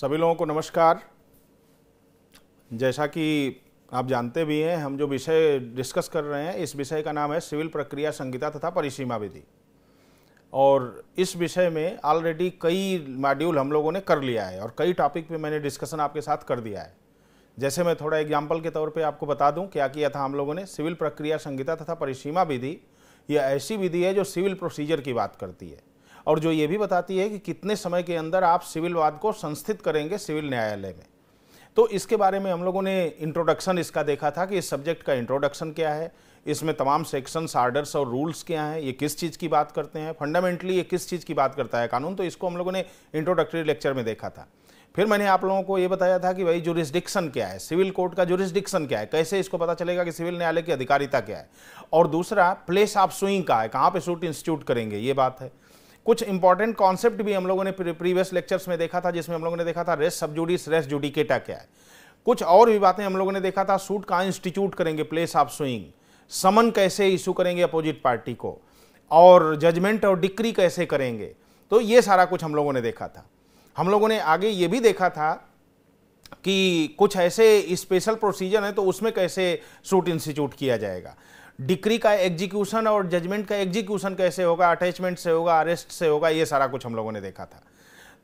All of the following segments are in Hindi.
सभी लोगों को नमस्कार जैसा कि आप जानते भी हैं हम जो विषय डिस्कस कर रहे हैं इस विषय का नाम है सिविल प्रक्रिया संहिता तथा परिसीमा विधि और इस विषय में ऑलरेडी कई मॉड्यूल हम लोगों ने कर लिया है और कई टॉपिक पे मैंने डिस्कशन आपके साथ कर दिया है जैसे मैं थोड़ा एग्जाम्पल के तौर पर आपको बता दूँ क्या किया था हम लोगों ने सिविल प्रक्रिया संहिता तथा परिसीमा विधि यह ऐसी विधि है जो सिविल प्रोसीजर की बात करती है और जो ये भी बताती है कि कितने समय के अंदर आप सिविल वाद को संस्थित करेंगे सिविल न्यायालय में तो इसके बारे में हम लोगों ने इंट्रोडक्शन इसका देखा था कि इस सब्जेक्ट का इंट्रोडक्शन क्या है इसमें तमाम सेक्शंस आर्डर्स और रूल्स क्या हैं ये किस चीज़ की बात करते हैं फंडामेंटली ये किस चीज़ की बात करता है कानून तो इसको हम लोगों ने इंट्रोडक्टरी लेक्चर में देखा था फिर मैंने आप लोगों को ये बताया था कि भाई जुरिस्डिक्शन क्या है सिविल कोर्ट का जुरिस्डिक्शन क्या है कैसे इसको पता चलेगा कि सिविल न्यायालय की अधिकारिता क्या है और दूसरा प्लेस ऑफ सुइंग का है कहाँ पे सूट इंस्टीट्यूट करेंगे ये बात है कुछ इंपॉर्टेंट कॉन्सेप्ट भी हम लोगों ने प्रीवियस लेक्चर्स में देखा था जिसमें हम लोगों ने देखा था रेस सबजुडिस रेस जुडिकेटा क्या है कुछ और भी बातें हम लोगों ने देखा था सूट कहाँ इंस्टीट्यूट करेंगे प्लेस ऑफ स्विंग समन कैसे इशू करेंगे अपोजिट पार्टी को और जजमेंट और डिक्री कैसे करेंगे तो ये सारा कुछ हम लोगों ने देखा था हम लोगों ने आगे ये भी देखा था कि कुछ ऐसे स्पेशल प्रोसीजर हैं तो उसमें कैसे सूट इंस्टीट्यूट किया जाएगा डिक्री का एग्जीक्यूशन और जजमेंट का एग्जीक्यूशन कैसे होगा अटैचमेंट से होगा अरेस्ट से होगा ये सारा कुछ हम लोगों ने देखा था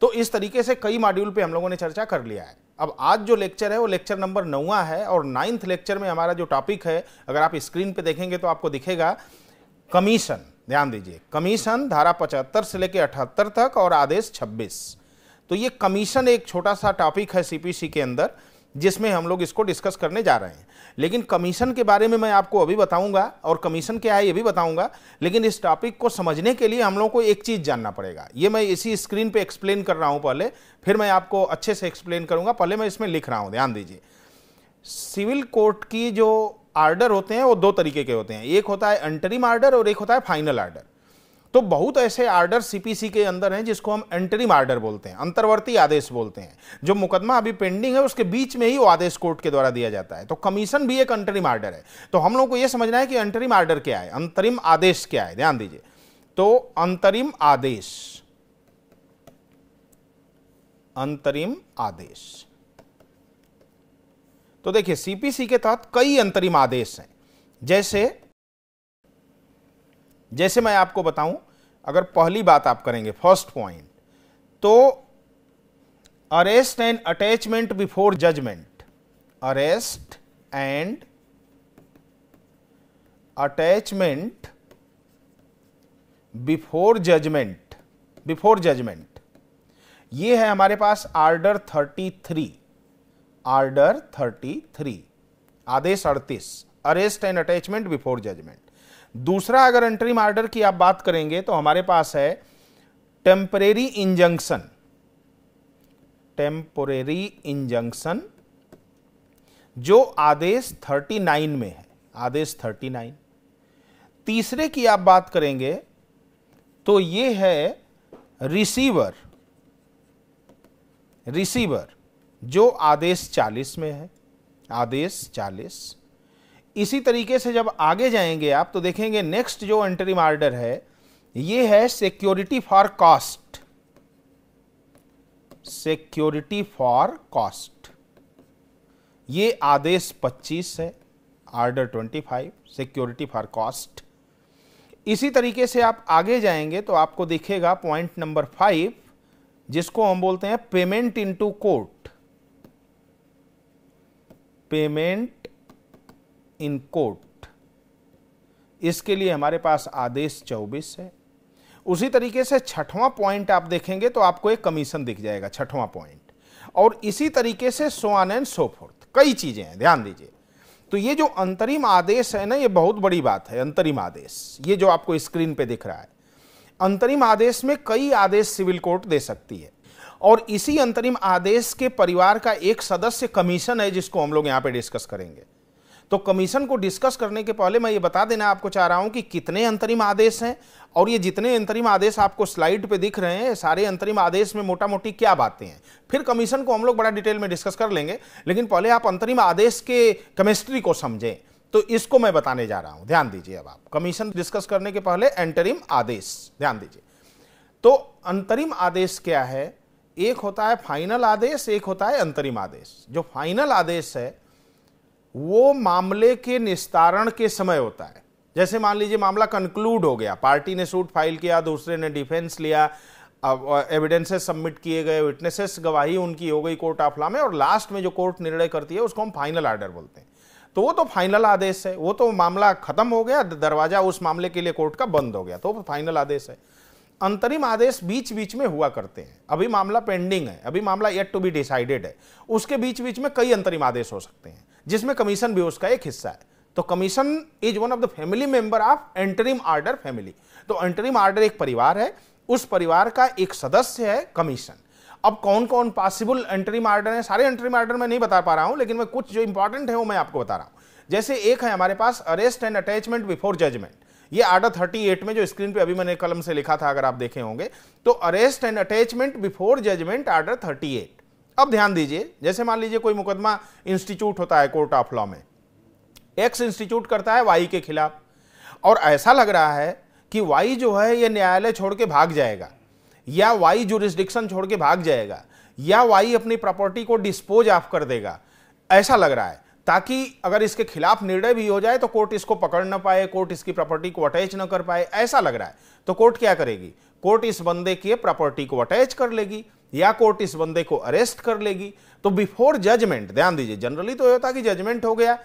तो इस तरीके से कई मॉड्यूल पे हम लोगों ने चर्चा कर लिया है अब आज जो लेक्चर है वो लेक्चर नंबर नौवा है और नाइन्थ लेक्चर में हमारा जो टॉपिक है अगर आप स्क्रीन पे देखेंगे तो आपको दिखेगा कमीशन ध्यान दीजिए कमीशन धारा पचहत्तर से लेकर अठहत्तर तक और आदेश छब्बीस तो ये कमीशन एक छोटा सा टॉपिक है सीपीसी के अंदर जिसमें हम लोग इसको डिस्कस करने जा रहे हैं लेकिन कमीशन के बारे में मैं आपको अभी बताऊंगा और कमीशन क्या है ये भी बताऊंगा लेकिन इस टॉपिक को समझने के लिए हम लोगों को एक चीज़ जानना पड़ेगा ये मैं इसी स्क्रीन पे एक्सप्लेन कर रहा हूं पहले फिर मैं आपको अच्छे से एक्सप्लेन करूंगा पहले मैं इसमें लिख रहा हूँ ध्यान दीजिए सिविल कोर्ट की जो आर्डर होते हैं वो दो तरीके के होते हैं एक होता है अंटरिम आर्डर और एक होता है फाइनल आर्डर तो बहुत ऐसे आर्डर सीपीसी के अंदर हैं जिसको हम एंटरिम आर्डर बोलते हैं अंतर्वर्ती आदेश बोलते हैं जो मुकदमा अभी पेंडिंग है उसके बीच में ही वो आदेश कोर्ट के द्वारा दिया जाता है तो कमीशन भी एक अंतरिम आर्डर है तो हम लोग को यह समझना है कि अंतरिम आर्डर क्या है अंतरिम आदेश क्या है ध्यान दीजिए तो अंतरिम आदेश अंतरिम आदेश तो देखिए सीपीसी के तहत कई अंतरिम आदेश हैं जैसे जैसे मैं आपको बताऊं अगर पहली बात आप करेंगे फर्स्ट पॉइंट तो arrest and attachment before judgment arrest and attachment before judgment before judgment ये है हमारे पास आर्डर 33 आर्डर 33 आदेश अड़तीस arrest and attachment before judgment दूसरा अगर एंट्री मार्डर की आप बात करेंगे तो हमारे पास है टेम्परेरी इंजंक्शन टेम्पोरेरी इंजंक्शन जो आदेश 39 में है आदेश 39 तीसरे की आप बात करेंगे तो ये है रिसीवर रिसीवर जो आदेश 40 में है आदेश 40 इसी तरीके से जब आगे जाएंगे आप तो देखेंगे नेक्स्ट जो एंट्रीम आर्डर है ये है security for cost security for cost ये आदेश 25 है आर्डर 25 सिक्योरिटी फॉर कॉस्ट इसी तरीके से आप आगे जाएंगे तो आपको दिखेगा पॉइंट नंबर फाइव जिसको हम बोलते हैं payment into court payment in court इसके लिए हमारे पास आदेश 24 है उसी तरीके से छठवां पॉइंट आप देखेंगे तो आपको एक कमीशन दिख जाएगा छठवां पॉइंट और इसी तरीके से ऑन एंड फोर्थ कई चीजें हैं ध्यान दीजिए तो ये जो अंतरिम आदेश है ना ये बहुत बड़ी बात है अंतरिम आदेश ये जो आपको स्क्रीन पे दिख रहा है अंतरिम आदेश में कई आदेश सिविल कोर्ट दे सकती है और इसी अंतरिम आदेश के परिवार का एक सदस्य कमीशन है जिसको हम लोग यहां पे डिस्कस करेंगे तो कमीशन को डिस्कस करने के पहले मैं ये बता देना आपको चाह रहा हूँ कि कितने अंतरिम आदेश हैं और ये जितने अंतरिम आदेश आपको स्लाइड पे दिख रहे हैं सारे अंतरिम आदेश में मोटा मोटी क्या बातें हैं फिर कमीशन को हम लोग बड़ा डिटेल में डिस्कस कर लेंगे लेकिन पहले आप अंतरिम आदेश के केमिस्ट्री को समझें तो इसको मैं बताने जा रहा हूं ध्यान दीजिए अब आप कमीशन डिस्कस करने के पहले अंतरिम आदेश ध्यान दीजिए तो अंतरिम आदेश क्या है एक होता है फाइनल आदेश एक होता है अंतरिम आदेश जो फाइनल आदेश है वो मामले के निस्तारण के समय होता है जैसे मान लीजिए मामला कंक्लूड हो गया पार्टी ने सूट फाइल किया दूसरे ने डिफेंस लिया एविडेंसेस सबमिट किए गए विटनेसेस गवाही उनकी हो गई कोर्ट ऑफ लॉ में और लास्ट में जो कोर्ट निर्णय करती है उसको हम फाइनल आर्डर बोलते हैं तो वो तो फाइनल आदेश है वो तो मामला खत्म हो गया दरवाजा उस मामले के लिए कोर्ट का बंद हो गया तो फाइनल आदेश है अंतरिम आदेश बीच बीच में हुआ करते हैं अभी मामला पेंडिंग है अभी मामला येट टू बी डिसाइडेड है उसके बीच बीच में कई अंतरिम आदेश हो सकते हैं जिसमें कमीशन भी उसका एक हिस्सा है तो commission is one of the family member of interim order family तो एंटरिम आर्डर एक परिवार है उस परिवार का एक सदस्य है कमीशन अब कौन कौन पॉसिबल एंटरिम आर्डर है सारे एंटरिम आर्डर मैं नहीं बता पा रहा हूं लेकिन मैं कुछ जो इंपॉर्टेंट है वो मैं आपको बता रहा हूं जैसे एक है हमारे पास arrest and attachment before judgment ये आर्डर थर्टी एट में जो स्क्रीन पे अभी मैंने कलम से लिखा था अगर आप देखे होंगे तो arrest and attachment before judgment order thirty eight अब ध्यान दीजिए जैसे मान लीजिए कोई मुकदमा इंस्टीट्यूट होता है कोर्ट ऑफ लॉ में एक्स इंस्टीट्यूट करता है वाई के खिलाफ और ऐसा लग रहा है कि वाई जो है यह न्यायालय छोड़ के भाग जाएगा या वाई जुरिस्डिक्शन छोड़ के भाग जाएगा या वाई अपनी प्रॉपर्टी को डिस्पोज ऑफ कर देगा ऐसा लग रहा है ताकि अगर इसके खिलाफ निर्णय भी हो जाए तो कोर्ट इसको पकड़ ना पाए कोर्ट इसकी प्रॉपर्टी को अटैच ना कर पाए ऐसा लग रहा है तो कोर्ट क्या करेगी कोर्ट इस बंदे की प्रॉपर्टी को अटैच कर लेगी या कोर्ट इस बंदे को अरेस्ट कर लेगी तो बिफोर जजमेंट ध्यान दीजिए जनरली तो यह होता है कि जजमेंट हो गया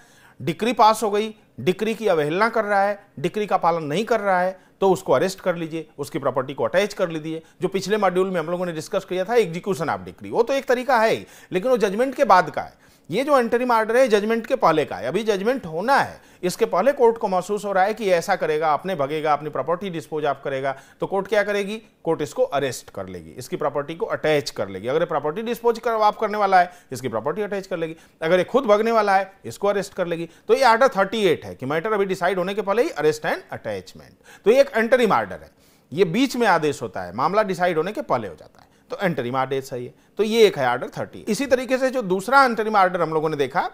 डिक्री पास हो गई डिक्री की अवहेलना कर रहा है डिक्री का पालन नहीं कर रहा है तो उसको अरेस्ट कर लीजिए उसकी प्रॉपर्टी को अटैच कर लीजिए जो पिछले मॉड्यूल में हम लोगों ने डिस्कस किया था एग्जीक्यूशन ऑफ डिक्री वो तो एक तरीका है लेकिन वो जजमेंट के बाद का है ये जो एंट्री आर्डर है जजमेंट के पहले का है अभी जजमेंट होना है इसके पहले कोर्ट को महसूस हो रहा है कि ऐसा करेगा अपने भगेगा अपनी प्रॉपर्टी डिस्पोज आप करेगा तो कोर्ट क्या करेगी कोर्ट इसको अरेस्ट कर लेगी इसकी प्रॉपर्टी को अटैच कर लेगी अगर प्रॉपर्टी डिस्पोज कर आप करने वाला है इसकी प्रॉपर्टी अटैच कर लेगी अगर ये खुद भगने वाला है इसको अरेस्ट कर लेगी तो ये आर्डर थर्टी है कि मैटर अभी डिसाइड होने के पहले ही अरेस्ट एंड अटैचमेंट तो ये एक एंटरी मार्डर है ये बीच में आदेश होता है मामला डिसाइड होने के पहले हो जाता है तो एंटरिम आर्डर सही है तो ये एक है आर्डर थर्टी इसी तरीके से जो दूसरा एंटरिम आर्डर हम लोगों ने देखा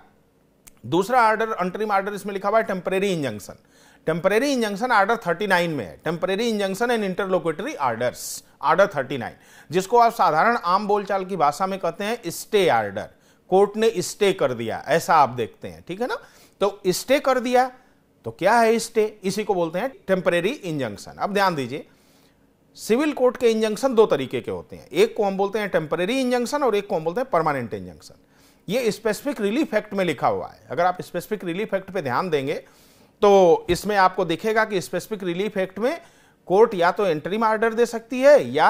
दूसरा आर्डर एंटरिम आर्डर इसमें लिखा हुआ है temporary injunction temporary injunction order 39 में है temporary injunction and interlocutory orders order 39 जिसको आप साधारण आम बोलचाल की भाषा में कहते हैं स्टे आर्डर कोर्ट ने स्टे कर दिया ऐसा आप देखते हैं ठीक है ना तो स्टे कर दिया तो क्या है स्टे इसी को बोलते हैं टेम्परेरी इंजंक्शन अब ध्यान दीजिए सिविल कोर्ट के इंजंक्शन दो तरीके के होते हैं एक को हम बोलते हैं टेम्परेरी इंजंक्शन और एक को हम बोलते हैं परमानेंट इंजंक्शन ये स्पेसिफिक रिलीफ एक्ट में लिखा हुआ है अगर आप स्पेसिफिक रिलीफ एक्ट पे ध्यान देंगे तो इसमें आपको दिखेगा कि स्पेसिफिक रिलीफ एक्ट में कोर्ट या तो एंट्रीम आर्डर दे सकती है या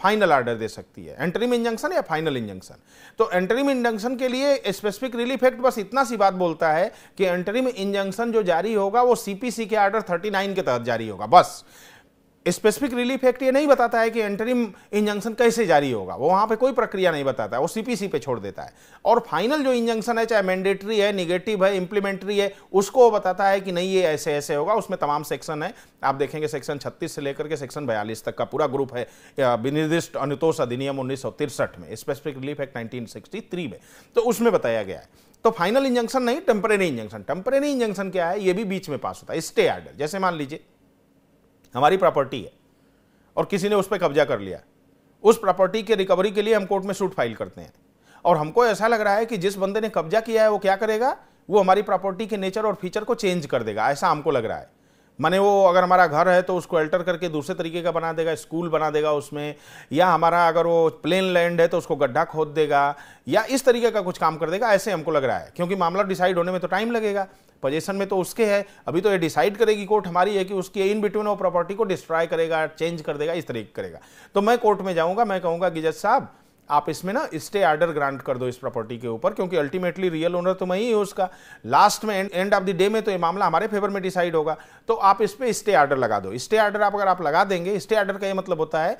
फाइनल आर्डर दे सकती है एंट्रीम इंजंक्शन या फाइनल इंजंक्शन तो एंट्रीम इंजंक्शन के लिए स्पेसिफिक रिलीफ एक्ट बस इतना सी बात बोलता है कि एंट्रीम इंजंक्शन जो जारी होगा वो सीपीसी के आर्डर 39 के तहत जारी होगा बस स्पेसिफिक रिलीफ एक्ट ये नहीं बताता है कि एंटरिम इंजंक्शन कैसे जारी होगा वो वहाँ पे कोई प्रक्रिया नहीं बताता है वो सीपीसी पे छोड़ देता है और फाइनल जो इंजंक्शन है चाहे मैंडेटरी है निगेटिव है इंप्लीमेंट्री है उसको वो बताता है कि नहीं ये ऐसे ऐसे होगा उसमें तमाम सेक्शन है आप देखेंगे सेक्शन छत्तीस से लेकर के सेक्शन बयालीस तक का पूरा ग्रुप है विनिर्दिष्ट अनुतोष अधिनियम उन्नीस में स्पेसिफिक रिलीफ एक्ट नाइनटीन में तो उसमें बताया गया है तो फाइनल इंजंक्शन नहीं टेम्परेरी इंजंक्शन टेम्परेरी इंजंक्शन क्या है ये भी बीच में पास होता है स्टे आर्डर जैसे मान लीजिए हमारी प्रॉपर्टी है और किसी ने उस पर कब्जा कर लिया उस प्रॉपर्टी के रिकवरी के लिए हम कोर्ट में सूट फाइल करते हैं और हमको ऐसा लग रहा है कि जिस बंदे ने कब्जा किया है वो क्या करेगा वो हमारी प्रॉपर्टी के नेचर और फीचर को चेंज कर देगा ऐसा हमको लग रहा है माने वो अगर हमारा घर है तो उसको अल्टर करके दूसरे तरीके का बना देगा स्कूल बना देगा उसमें या हमारा अगर वो प्लेन लैंड है तो उसको गड्ढा खोद देगा या इस तरीके का कुछ काम कर देगा ऐसे हमको लग रहा है क्योंकि मामला डिसाइड होने में तो टाइम लगेगा पोजेशन में तो उसके है अभी तो ये डिसाइड करेगी कोर्ट हमारी है कि उसकी इन बिटवीन वो प्रॉपर्टी को डिस्ट्रॉय करेगा चेंज कर देगा इस तरीके करेगा तो मैं कोर्ट में जाऊँगा मैं कहूँगा कि जज साहब आप इसमें ना स्टे आर्डर ग्रांट कर दो इस प्रॉपर्टी के ऊपर क्योंकि अल्टीमेटली रियल ओनर तो मैं ही हूं उसका लास्ट में एंड ऑफ द डे में तो ये मामला हमारे फेवर में डिसाइड होगा तो आप इस पर स्टे आर्डर लगा दो स्टे आर्डर आप अगर आप लगा देंगे स्टे आर्डर का ये मतलब होता है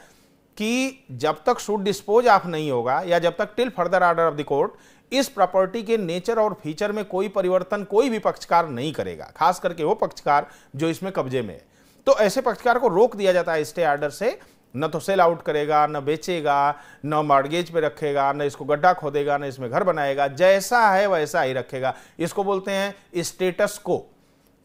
कि जब तक शुड डिस्पोज ऑफ नहीं होगा या जब तक till further order of the court इस प्रॉपर्टी के नेचर और फीचर में कोई परिवर्तन कोई भी पक्षकार नहीं करेगा खास करके वो पक्षकार जो इसमें कब्जे में है तो ऐसे पक्षकार को रोक दिया जाता है स्टे आर्डर से न तो सेल आउट करेगा न बेचेगा न मॉडगेज पे रखेगा न इसको गड्ढा खोदेगा न इसमें घर बनाएगा जैसा है वैसा ही रखेगा इसको बोलते हैं स्टेटस को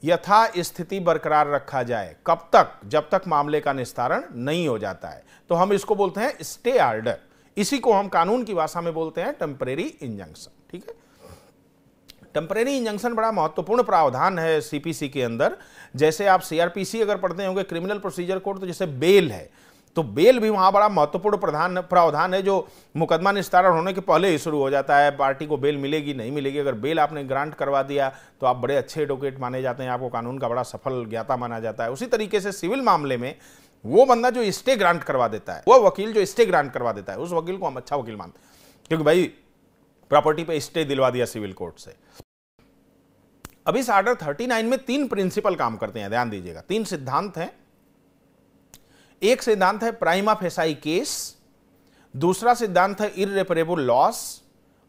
यथा स्थिति बरकरार रखा जाए कब तक जब तक मामले का निस्तारण नहीं हो जाता है तो हम इसको बोलते हैं स्टे आर्डर इसी को हम कानून की भाषा में बोलते हैं टेम्परेरी इंजंक्शन ठीक है टेम्परेरी इंजंक्शन बड़ा महत्वपूर्ण प्रावधान है सीपीसी के अंदर जैसे आप सीआरपीसी अगर पढ़ते होंगे क्रिमिनल प्रोसीजर कोड तो जैसे बेल है तो बेल भी वहाँ बड़ा महत्वपूर्ण प्रधान प्रावधान है जो मुकदमा निस्तारण होने के पहले ही शुरू हो जाता है पार्टी को बेल मिलेगी नहीं मिलेगी अगर बेल आपने ग्रांट करवा दिया तो आप बड़े अच्छे एडवोकेट माने जाते हैं आपको कानून का बड़ा सफल ज्ञाता माना जाता है उसी तरीके से सिविल मामले में वो बंदा जो स्टे ग्रांट करवा देता है वो वकील जो स्टे ग्रांट करवा देता है उस वकील को हम अच्छा वकील मानते हैं क्योंकि भाई प्रॉपर्टी पर स्टे दिलवा दिया सिविल कोर्ट से अब इस आर्डर नाइन में तीन प्रिंसिपल काम करते हैं ध्यान दीजिएगा तीन सिद्धांत हैं एक सिद्धांत है प्राइमा फेसाई केस दूसरा सिद्धांत है इरेपरेबल लॉस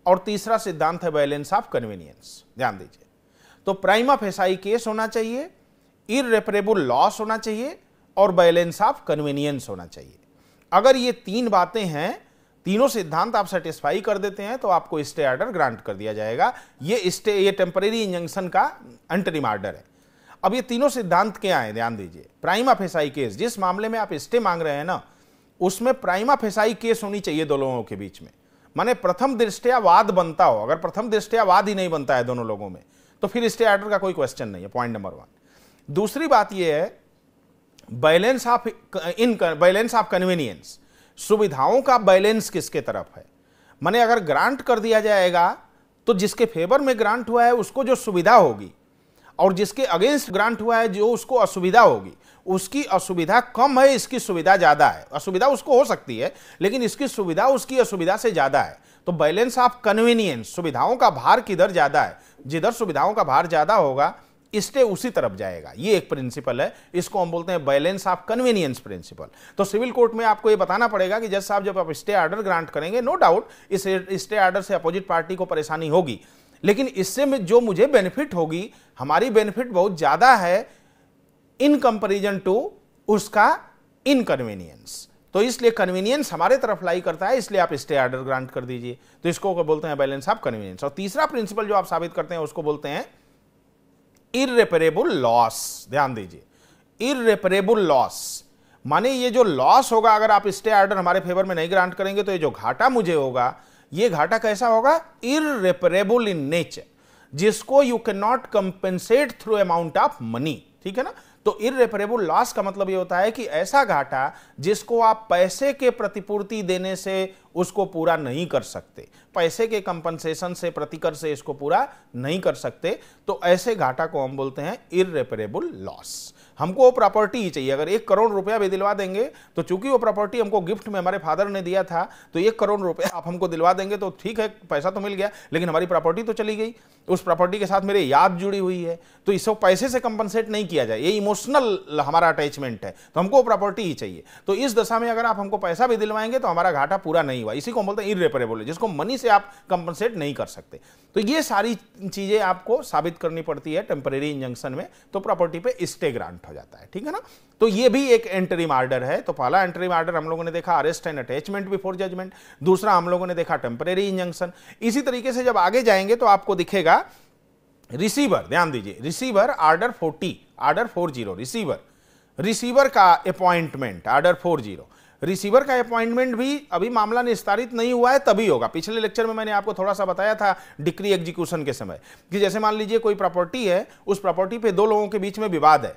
और तीसरा सिद्धांत है बैलेंस ऑफ कन्वीनियंस ध्यान दीजिए तो प्राइमा फेसाई केस होना चाहिए इरेपरेबल लॉस होना चाहिए और बैलेंस ऑफ कन्वीनियंस होना चाहिए अगर ये तीन बातें हैं तीनों सिद्धांत आप सेटिस्फाई कर देते हैं तो आपको स्टे आर्डर ग्रांट कर दिया जाएगा ये स्टे ये टेम्परेरी इंजंक्शन का अंटरिम आर्डर है अब ये तीनों सिद्धांत क्या है ध्यान दीजिए प्राइमा फेसाई केस जिस मामले में आप स्टे मांग रहे हैं ना उसमें प्राइमा फेसाई केस होनी चाहिए दो लोगों के बीच में माने प्रथम दृष्टया वाद बनता हो अगर प्रथम दृष्टया वाद ही नहीं बनता है दोनों लोगों में तो फिर स्टे ऑर्डर का कोई क्वेश्चन नहीं है पॉइंट नंबर वन दूसरी बात यह है balance of in balance of convenience सुविधाओं का बैलेंस किसके तरफ है माने अगर ग्रांट कर दिया जाएगा तो जिसके फेवर में ग्रांट हुआ है उसको जो सुविधा होगी और जिसके अगेंस्ट ग्रांट हुआ है जो उसको असुविधा होगी उसकी असुविधा कम है इसकी सुविधा ज़्यादा है असुविधा उसको हो सकती है लेकिन इसकी सुविधा उसकी असुविधा से ज़्यादा है तो बैलेंस ऑफ कन्वीनियंस सुविधाओं का भार किधर ज़्यादा है जिधर सुविधाओं का भार ज़्यादा होगा स्टे उसी तरफ जाएगा ये एक प्रिंसिपल है इसको हम बोलते हैं बैलेंस ऑफ कन्वीनियंस प्रिंसिपल तो सिविल कोर्ट में आपको ये बताना पड़ेगा कि जज साहब जब आप स्टे ऑर्डर ग्रांट करेंगे नो डाउट इस स्टे ऑर्डर से अपोजिट पार्टी को परेशानी होगी लेकिन इससे में जो मुझे बेनिफिट होगी हमारी बेनिफिट बहुत ज़्यादा है इन कंपेरिजन टू उसका इनकन्वीनियंस तो इसलिए कन्वीनियंस हमारे तरफ लाई करता है इसलिए आप स्टे ऑर्डर ग्रांट कर दीजिए तो इसको बोलते हैं बैलेंस ऑफ कन्वीनियंस और तीसरा प्रिंसिपल जो आप साबित करते हैं उसको बोलते हैं इरेपरेबल लॉस ध्यान दीजिए इरेपरेबल लॉस माने ये जो लॉस होगा अगर आप स्टे ऑर्डर हमारे फेवर में नहीं ग्रांट करेंगे तो ये जो घाटा मुझे होगा ये घाटा कैसा होगा इरेपरेबल इन नेचर जिसको you can not compensate through amount of money ठीक है ना तो इरेपरेबल लॉस का मतलब ये होता है कि ऐसा घाटा जिसको आप पैसे के प्रतिपूर्ति देने से उसको पूरा नहीं कर सकते पैसे के कंपनसेशन से प्रतिकर से इसको पूरा नहीं कर सकते तो ऐसे घाटा को हम बोलते हैं इरेपरेबल लॉस हमको वो प्रॉपर्टी ही चाहिए अगर एक करोड़ रुपया भी दिलवा देंगे तो चूंकि वो प्रॉपर्टी हमको गिफ्ट में हमारे फादर ने दिया था तो एक करोड़ रुपया आप हमको दिलवा देंगे तो ठीक है पैसा तो मिल गया लेकिन हमारी प्रॉपर्टी तो चली गई उस प्रॉपर्टी के साथ मेरे याद जुड़ी हुई है तो इसको पैसे से कंपनसेट नहीं किया जाए ये इमोशनल हमारा अटैचमेंट है तो हमको प्रॉपर्टी ही चाहिए तो इस दशा में अगर आप हमको पैसा भी दिलवाएंगे तो हमारा घाटा पूरा नहीं हुआ इसी को बोलते हैं इरेपरेबल जिसको मनी से आप कंपनसेट नहीं कर सकते तो ये सारी चीज़ें आपको साबित करनी पड़ती है टेम्परेरी इंजंक्शन में तो प्रॉपर्टी पे स्टे ग्रांट हो जाता है ठीक है ना तो ये भी एक एंट्री आर्डर है तो पहला एंट्री आर्डर हम लोगों ने देखा arrest and attachment before judgment दूसरा हम लोगों ने देखा टेम्परेरी इंजंक्शन इसी तरीके से जब आगे जाएंगे तो आपको दिखेगा जाएगा रिसीवर ध्यान दीजिए receiver order forty order four zero receiver receiver का appointment order four zero receiver का अपॉइंटमेंट भी अभी मामला निस्तारित नहीं हुआ है तभी होगा पिछले लेक्चर में मैंने आपको थोड़ा सा बताया था डिक्री एग्जीक्यूशन के समय कि जैसे मान लीजिए कोई प्रॉपर्टी है उस प्रॉपर्टी पे दो लोगों के बीच में विवाद है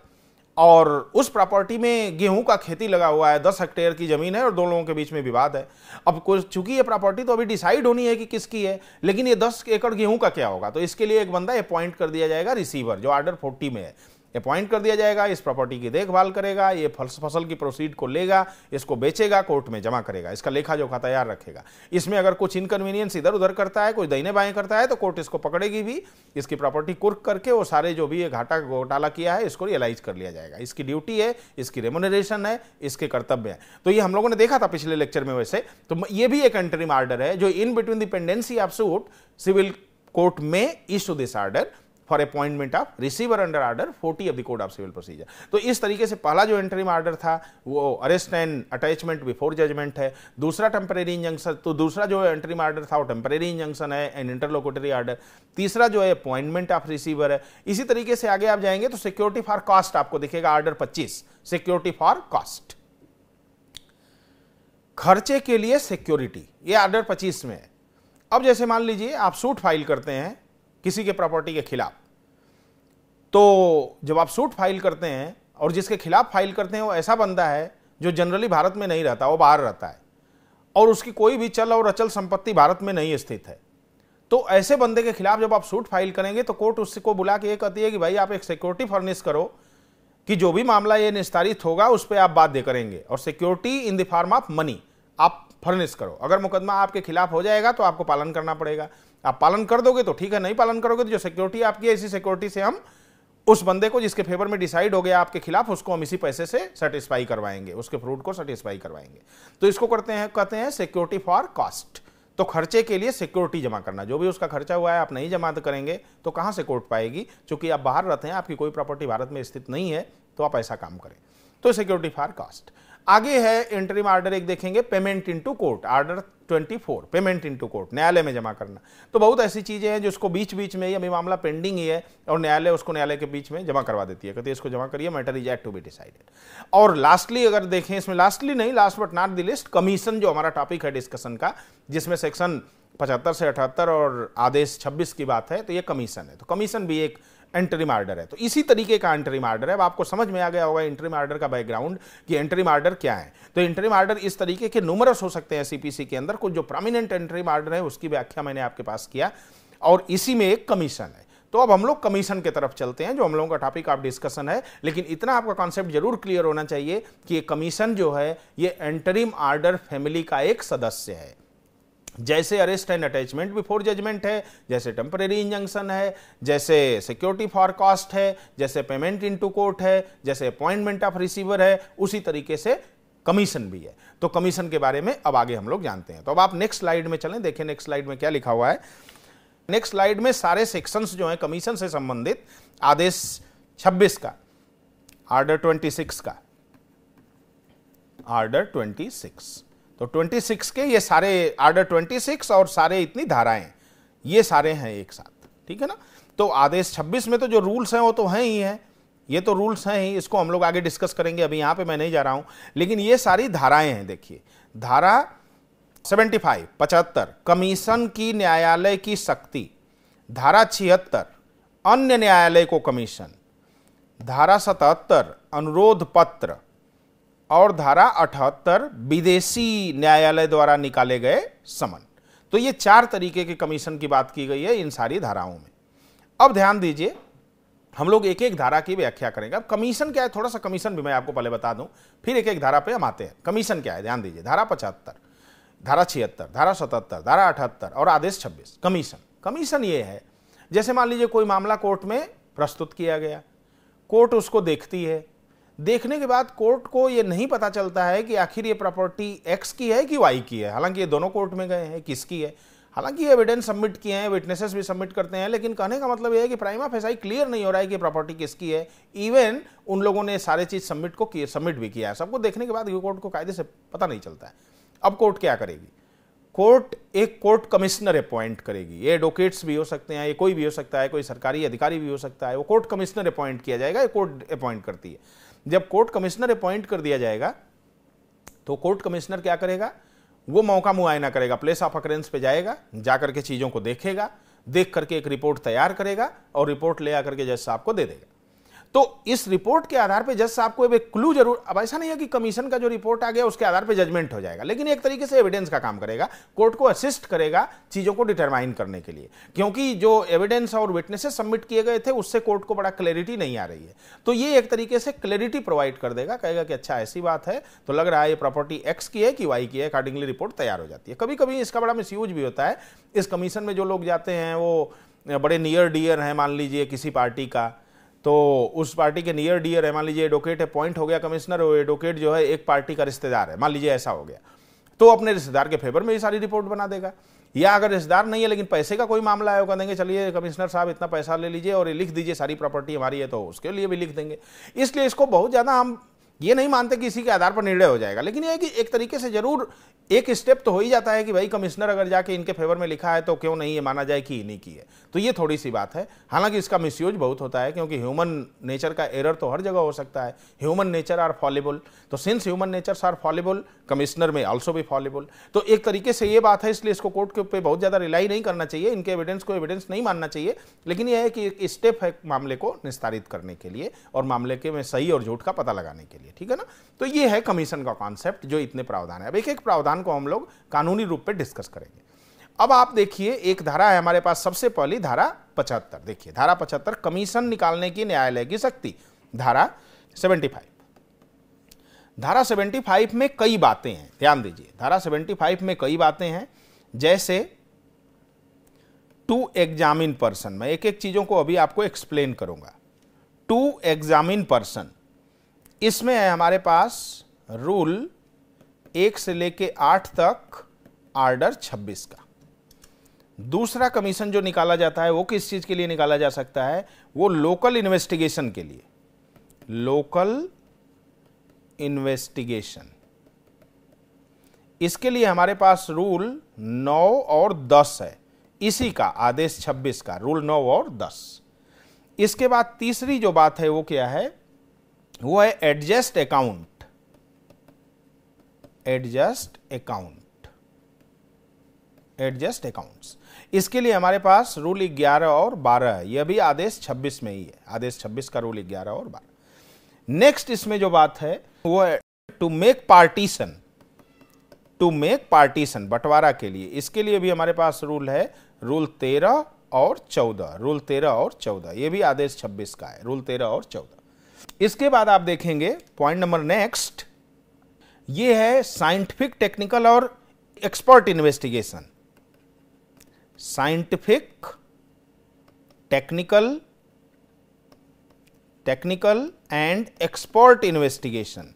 और उस प्रॉपर्टी में गेहूं का खेती लगा हुआ है दस हेक्टेयर की ज़मीन है और दो लोगों के बीच में विवाद है अब कुछ चूंकि ये प्रॉपर्टी तो अभी डिसाइड होनी है कि किसकी है लेकिन ये दस एकड़ गेहूं का क्या होगा तो इसके लिए एक बंदा अपॉइंट कर दिया जाएगा रिसीवर जो आर्डर फोर्टी में है अपॉइंट कर दिया जाएगा इस प्रॉपर्टी की देखभाल करेगा ये फसल की प्रोसीड को लेगा इसको बेचेगा कोर्ट में जमा करेगा इसका लेखा जोखा तैयार रखेगा इसमें अगर कुछ इनकन्वीनियंस इधर उधर करता है कोई दहीने बाएं करता है तो कोर्ट इसको पकड़ेगी भी इसकी प्रॉपर्टी कुर्क करके वो सारे जो भी ये घाटा घोटाला किया है इसको रियलाइज कर लिया जाएगा इसकी ड्यूटी है इसकी रेमोनरेशन है इसके कर्तव्य है तो ये हम लोगों ने देखा था पिछले लेक्चर में वैसे तो ये भी एक एंट्रीम आर्डर है जो in between the pendency of suit civil court में issue this order for appointment of receiver under order 40 of the code of civil procedure तो इस तरीके से पहला जो एंट्री ऑर्डर था वो arrest and attachment before judgment है दूसरा टेम्परेरी इंजंक्शन तो दूसरा जो एंट्री ऑर्डर था वो टेम्परेरी इंजंक्शन है एंड इंटरलोकेटरी ऑर्डर तीसरा जो है अपॉइंटमेंट ऑफ रिसीवर है इसी तरीके से आगे आप जाएंगे तो सिक्योरिटी फॉर कॉस्ट आपको दिखेगा ऑर्डर पच्चीस सिक्योरिटी फॉर कॉस्ट खर्चे के लिए सिक्योरिटी ये ऑर्डर 25 में है अब जैसे मान लीजिए आप सूट फाइल करते हैं किसी के प्रॉपर्टी के खिलाफ तो जब आप सूट फाइल करते हैं और जिसके खिलाफ फाइल करते हैं वो ऐसा बंदा है जो जनरली भारत में नहीं रहता वो बाहर रहता है और उसकी कोई भी चल और अचल संपत्ति भारत में नहीं स्थित है तो ऐसे बंदे के खिलाफ जब आप सूट फाइल करेंगे तो कोर्ट उसको बुला के ये कहती है कि भाई आप एक सिक्योरिटी फर्निश करो कि जो भी मामला ये निस्तारित होगा उस पर आप बाध्य करेंगे और security in the form of money आप फर्निश करो अगर मुकदमा आपके खिलाफ हो जाएगा तो आपको पालन करना पड़ेगा आप पालन कर दोगे तो ठीक है नहीं पालन करोगे तो जो सिक्योरिटी आपकी है इसी सिक्योरिटी से हम उस बंदे को जिसके फेवर में डिसाइड हो गया आपके खिलाफ उसको हम इसी पैसे से सेटिस्फाई करवाएंगे उसके फ्रूट को सेटिस्फाई करवाएंगे तो इसको करते हैं कहते हैं सिक्योरिटी फॉर कॉस्ट तो खर्चे के लिए सिक्योरिटी जमा करना जो भी उसका खर्चा हुआ है आप नहीं जमा तो करेंगे तो कहां से कोर्ट पाएगी चूंकि आप बाहर रहते हैं आपकी कोई प्रॉपर्टी भारत में स्थित नहीं है तो आप ऐसा काम करें तो सिक्योरिटी फॉर कॉस्ट आगे है इंटरिम आर्डर एक देखेंगे payment into court order 24 payment into court न्यायालय में जमा करना तो बहुत ऐसी चीज़ें हैं जिसको बीच बीच में ही अभी मामला पेंडिंग ही है और न्यायालय उसको न्यायालय के बीच में जमा करवा देती है कहते हैं इसको जमा करिए matter is yet to be decided और लास्टली अगर देखें इसमें लास्टली नहीं last but not the least commission जो हमारा टॉपिक है डिस्कशन का जिसमें सेक्शन पचहत्तर से अठहत्तर और आदेश छब्बीस की बात है तो ये कमीशन है तो कमीशन भी एक एंट्रीम आर्डर है तो इसी तरीके का एंट्रीम आर्डर है अब आपको समझ में आ गया होगा एंट्रीम आर्डर का बैकग्राउंड कि एंट्रीम आर्डर क्या है तो एंट्रीम आर्डर इस तरीके के नुमरस हो सकते हैं सीपीसी के अंदर कुछ जो प्रोमिनेंट एंट्रीम आर्डर है उसकी व्याख्या मैंने आपके पास किया और इसी में एक कमीशन है तो अब हम लोग कमीशन के तरफ चलते हैं जो हम लोगों का टॉपिक ऑफ डिस्कशन है लेकिन इतना आपका कॉन्सेप्ट जरूर क्लियर होना चाहिए कि ये कमीशन जो है ये एंटरिम आर्डर फैमिली का एक सदस्य है जैसे arrest and attachment before judgment है जैसे टेम्परेरी इंजंक्शन है जैसे सिक्योरिटी फॉरकास्ट है जैसे पेमेंट इनटू कोर्ट है जैसे अपॉइंटमेंट ऑफ रिसीवर है उसी तरीके से कमीशन भी है तो कमीशन के बारे में अब आगे हम लोग जानते हैं तो अब आप नेक्स्ट स्लाइड में चलें देखें नेक्स्ट स्लाइड में क्या लिखा हुआ है नेक्स्ट स्लाइड में सारे सेक्शंस जो हैं कमीशन से संबंधित आदेश 26 का आर्डर 26 का आर्डर 26 तो 26 के ये सारे आर्डर 26 और सारे इतनी धाराएं ये सारे हैं एक साथ ठीक है ना तो आदेश 26 में तो जो रूल्स हैं वो तो हैं ही हैं ये तो रूल्स हैं ही इसको हम लोग आगे डिस्कस करेंगे अभी यहाँ पे मैं नहीं जा रहा हूँ लेकिन ये सारी धाराएं हैं देखिए धारा 75 पचहत्तर कमीशन की न्यायालय की शक्ति धारा छिहत्तर अन्य न्यायालय को कमीशन धारा सतहत्तर अनुरोध पत्र और धारा अठहत्तर विदेशी न्यायालय द्वारा निकाले गए समन तो ये चार तरीके के कमीशन की बात की गई है इन सारी धाराओं में अब ध्यान दीजिए हम लोग एक एक धारा की व्याख्या करेंगे अब कमीशन क्या है थोड़ा सा कमीशन भी मैं आपको पहले बता दूं फिर एक एक धारा पे हम आते हैं कमीशन क्या है ध्यान दीजिए धारा पचहत्तर धारा छिहत्तर धारा सतहत्तर धारा अठहत्तर और आदेश छब्बीस कमीशन कमीशन ये है जैसे मान लीजिए कोई मामला कोर्ट में प्रस्तुत किया गया कोर्ट उसको देखती है देखने के बाद कोर्ट को ये नहीं पता चलता है कि आखिर ये प्रॉपर्टी एक्स की है कि वाई की है हालांकि ये दोनों कोर्ट में गए हैं किसकी है हालांकि ये एविडेंस सबमिट किए हैं विटनेसेस भी सबमिट करते हैं लेकिन कहने का मतलब यह है कि प्राइमा फेसाई क्लियर नहीं हो रहा है कि प्रॉपर्टी किसकी है इवन उन लोगों ने सारे चीज़ सबमिट को सबमिट भी किया है सबको देखने के बाद ये कोर्ट को कायदे से पता नहीं चलता है अब कोर्ट क्या करेगी कोर्ट एक कोर्ट कमिश्नर अपॉइंट करेगी ये एडवोकेट्स भी हो सकते हैं ये कोई भी हो सकता है कोई सरकारी अधिकारी भी हो सकता है वो कोर्ट कमिश्नर अपॉइंट किया जाएगा ये कोर्ट अपॉइंट करती है जब कोर्ट कमिश्नर अपॉइंट कर दिया जाएगा तो कोर्ट कमिश्नर क्या करेगा वो मौका मुआयना करेगा प्लेस ऑफ अक्रेंस पे जाएगा जाकर के चीज़ों को देखेगा देख करके एक रिपोर्ट तैयार करेगा और रिपोर्ट ले आकर के जज साहब को दे देगा तो इस रिपोर्ट के आधार पर जज साहब को एक क्लू जरूर अब ऐसा नहीं है कि कमीशन का जो रिपोर्ट आ गया उसके आधार पर जजमेंट हो जाएगा लेकिन एक तरीके से एविडेंस का काम करेगा कोर्ट को असिस्ट करेगा चीज़ों को डिटरमाइन करने के लिए क्योंकि जो एविडेंस और विटनेसेस सबमिट किए गए थे उससे कोर्ट को बड़ा क्लैरिटी नहीं आ रही है तो ये एक तरीके से क्लैरिटी प्रोवाइड कर देगा कहेगा कि अच्छा ऐसी बात है तो लग रहा है ये प्रॉपर्टी एक्स की है कि वाई की है अकॉर्डिंगली रिपोर्ट तैयार हो जाती है कभी कभी इसका बड़ा मिसयूज भी होता है इस कमीशन में जो लोग जाते हैं वो बड़े नियर डियर हैं मान लीजिए किसी पार्टी का तो उस पार्टी के नियर डियर है मान लीजिए एडवोकेट अपॉइंट हो गया कमिश्नर और एडवोकेट जो है एक पार्टी का रिश्तेदार है मान लीजिए ऐसा हो गया तो अपने रिश्तेदार के फेवर में ये सारी रिपोर्ट बना देगा या अगर रिश्तेदार नहीं है लेकिन पैसे का कोई मामला है वो कह देंगे चलिए कमिश्नर साहब इतना पैसा ले लीजिए और ये लिख दीजिए सारी प्रॉपर्टी हमारी है तो उसके लिए भी लिख देंगे इसलिए इसको बहुत ज़्यादा हम ये नहीं मानते कि इसी के आधार पर निर्णय हो जाएगा लेकिन यह कि एक तरीके से जरूर एक स्टेप तो हो ही जाता है कि भाई कमिश्नर अगर जाके इनके फेवर में लिखा है तो क्यों नहीं ये माना जाए कि इन्हीं की है तो ये थोड़ी सी बात है हालांकि इसका मिसयूज बहुत होता है क्योंकि ह्यूमन नेचर का एरर तो हर जगह हो सकता है ह्यूमन नेचर आर फॉलेबल तो since human natures are fallible commissioner में ऑल्सो भी फॉलेबल तो एक तरीके से ये बात है इसलिए इसको कोर्ट के ऊपर बहुत ज़्यादा रिलाई नहीं करना चाहिए इनके एविडेंस को एविडेंस नहीं मानना चाहिए लेकिन यह है कि एक स्टेप है मामले को निस्तारित करने के लिए और मामले के में सही और झूठ का पता लगाने के लिए चाहिए ठीक है ना तो ये है कमीशन का कॉन्सेप्ट जो इतने प्रावधान है अब एक एक प्रावधान को हम लोग कानूनी रूप पर डिस्कस करेंगे अब आप देखिए एक धारा है हमारे पास सबसे पहली धारा पचहत्तर देखिए धारा पचहत्तर कमीशन निकालने की न्यायालय की शक्ति धारा सेवेंटी फाइव धारा सेवेंटी फाइव में कई बातें हैं ध्यान दीजिए धारा सेवेंटी फाइव में कई बातें हैं जैसे टू एग्जामिन पर्सन मैं एक एक चीज़ों को अभी आपको एक्सप्लेन करूंगा टू एग्जामिन पर्सन इसमें है हमारे पास रूल एक से लेके आठ तक आर्डर छब्बीस का दूसरा कमीशन जो निकाला जाता है वो किस चीज़ के लिए निकाला जा सकता है वो लोकल इन्वेस्टिगेशन के लिए लोकल इन्वेस्टिगेशन इसके लिए हमारे पास रूल 9 और 10 है इसी का आदेश 26 का रूल 9 और 10 इसके बाद तीसरी जो बात है वो क्या है वो है adjust account adjust account adjust accounts इसके लिए हमारे पास रूल ग्यारह और बारह यह भी आदेश छब्बीस में ही है आदेश छब्बीस का रूल ग्यारह और बारह नेक्स्ट इसमें जो बात है वो है to make partition to make partition बंटवारा के लिए इसके लिए भी हमारे पास रूल है रूल तेरह और चौदह रूल तेरह और चौदह यह भी आदेश छब्बीस का है रूल तेरह और चौदह इसके बाद आप देखेंगे पॉइंट नंबर नेक्स्ट ये है साइंटिफिक टेक्निकल और expert investigation scientific technical technical and expert investigation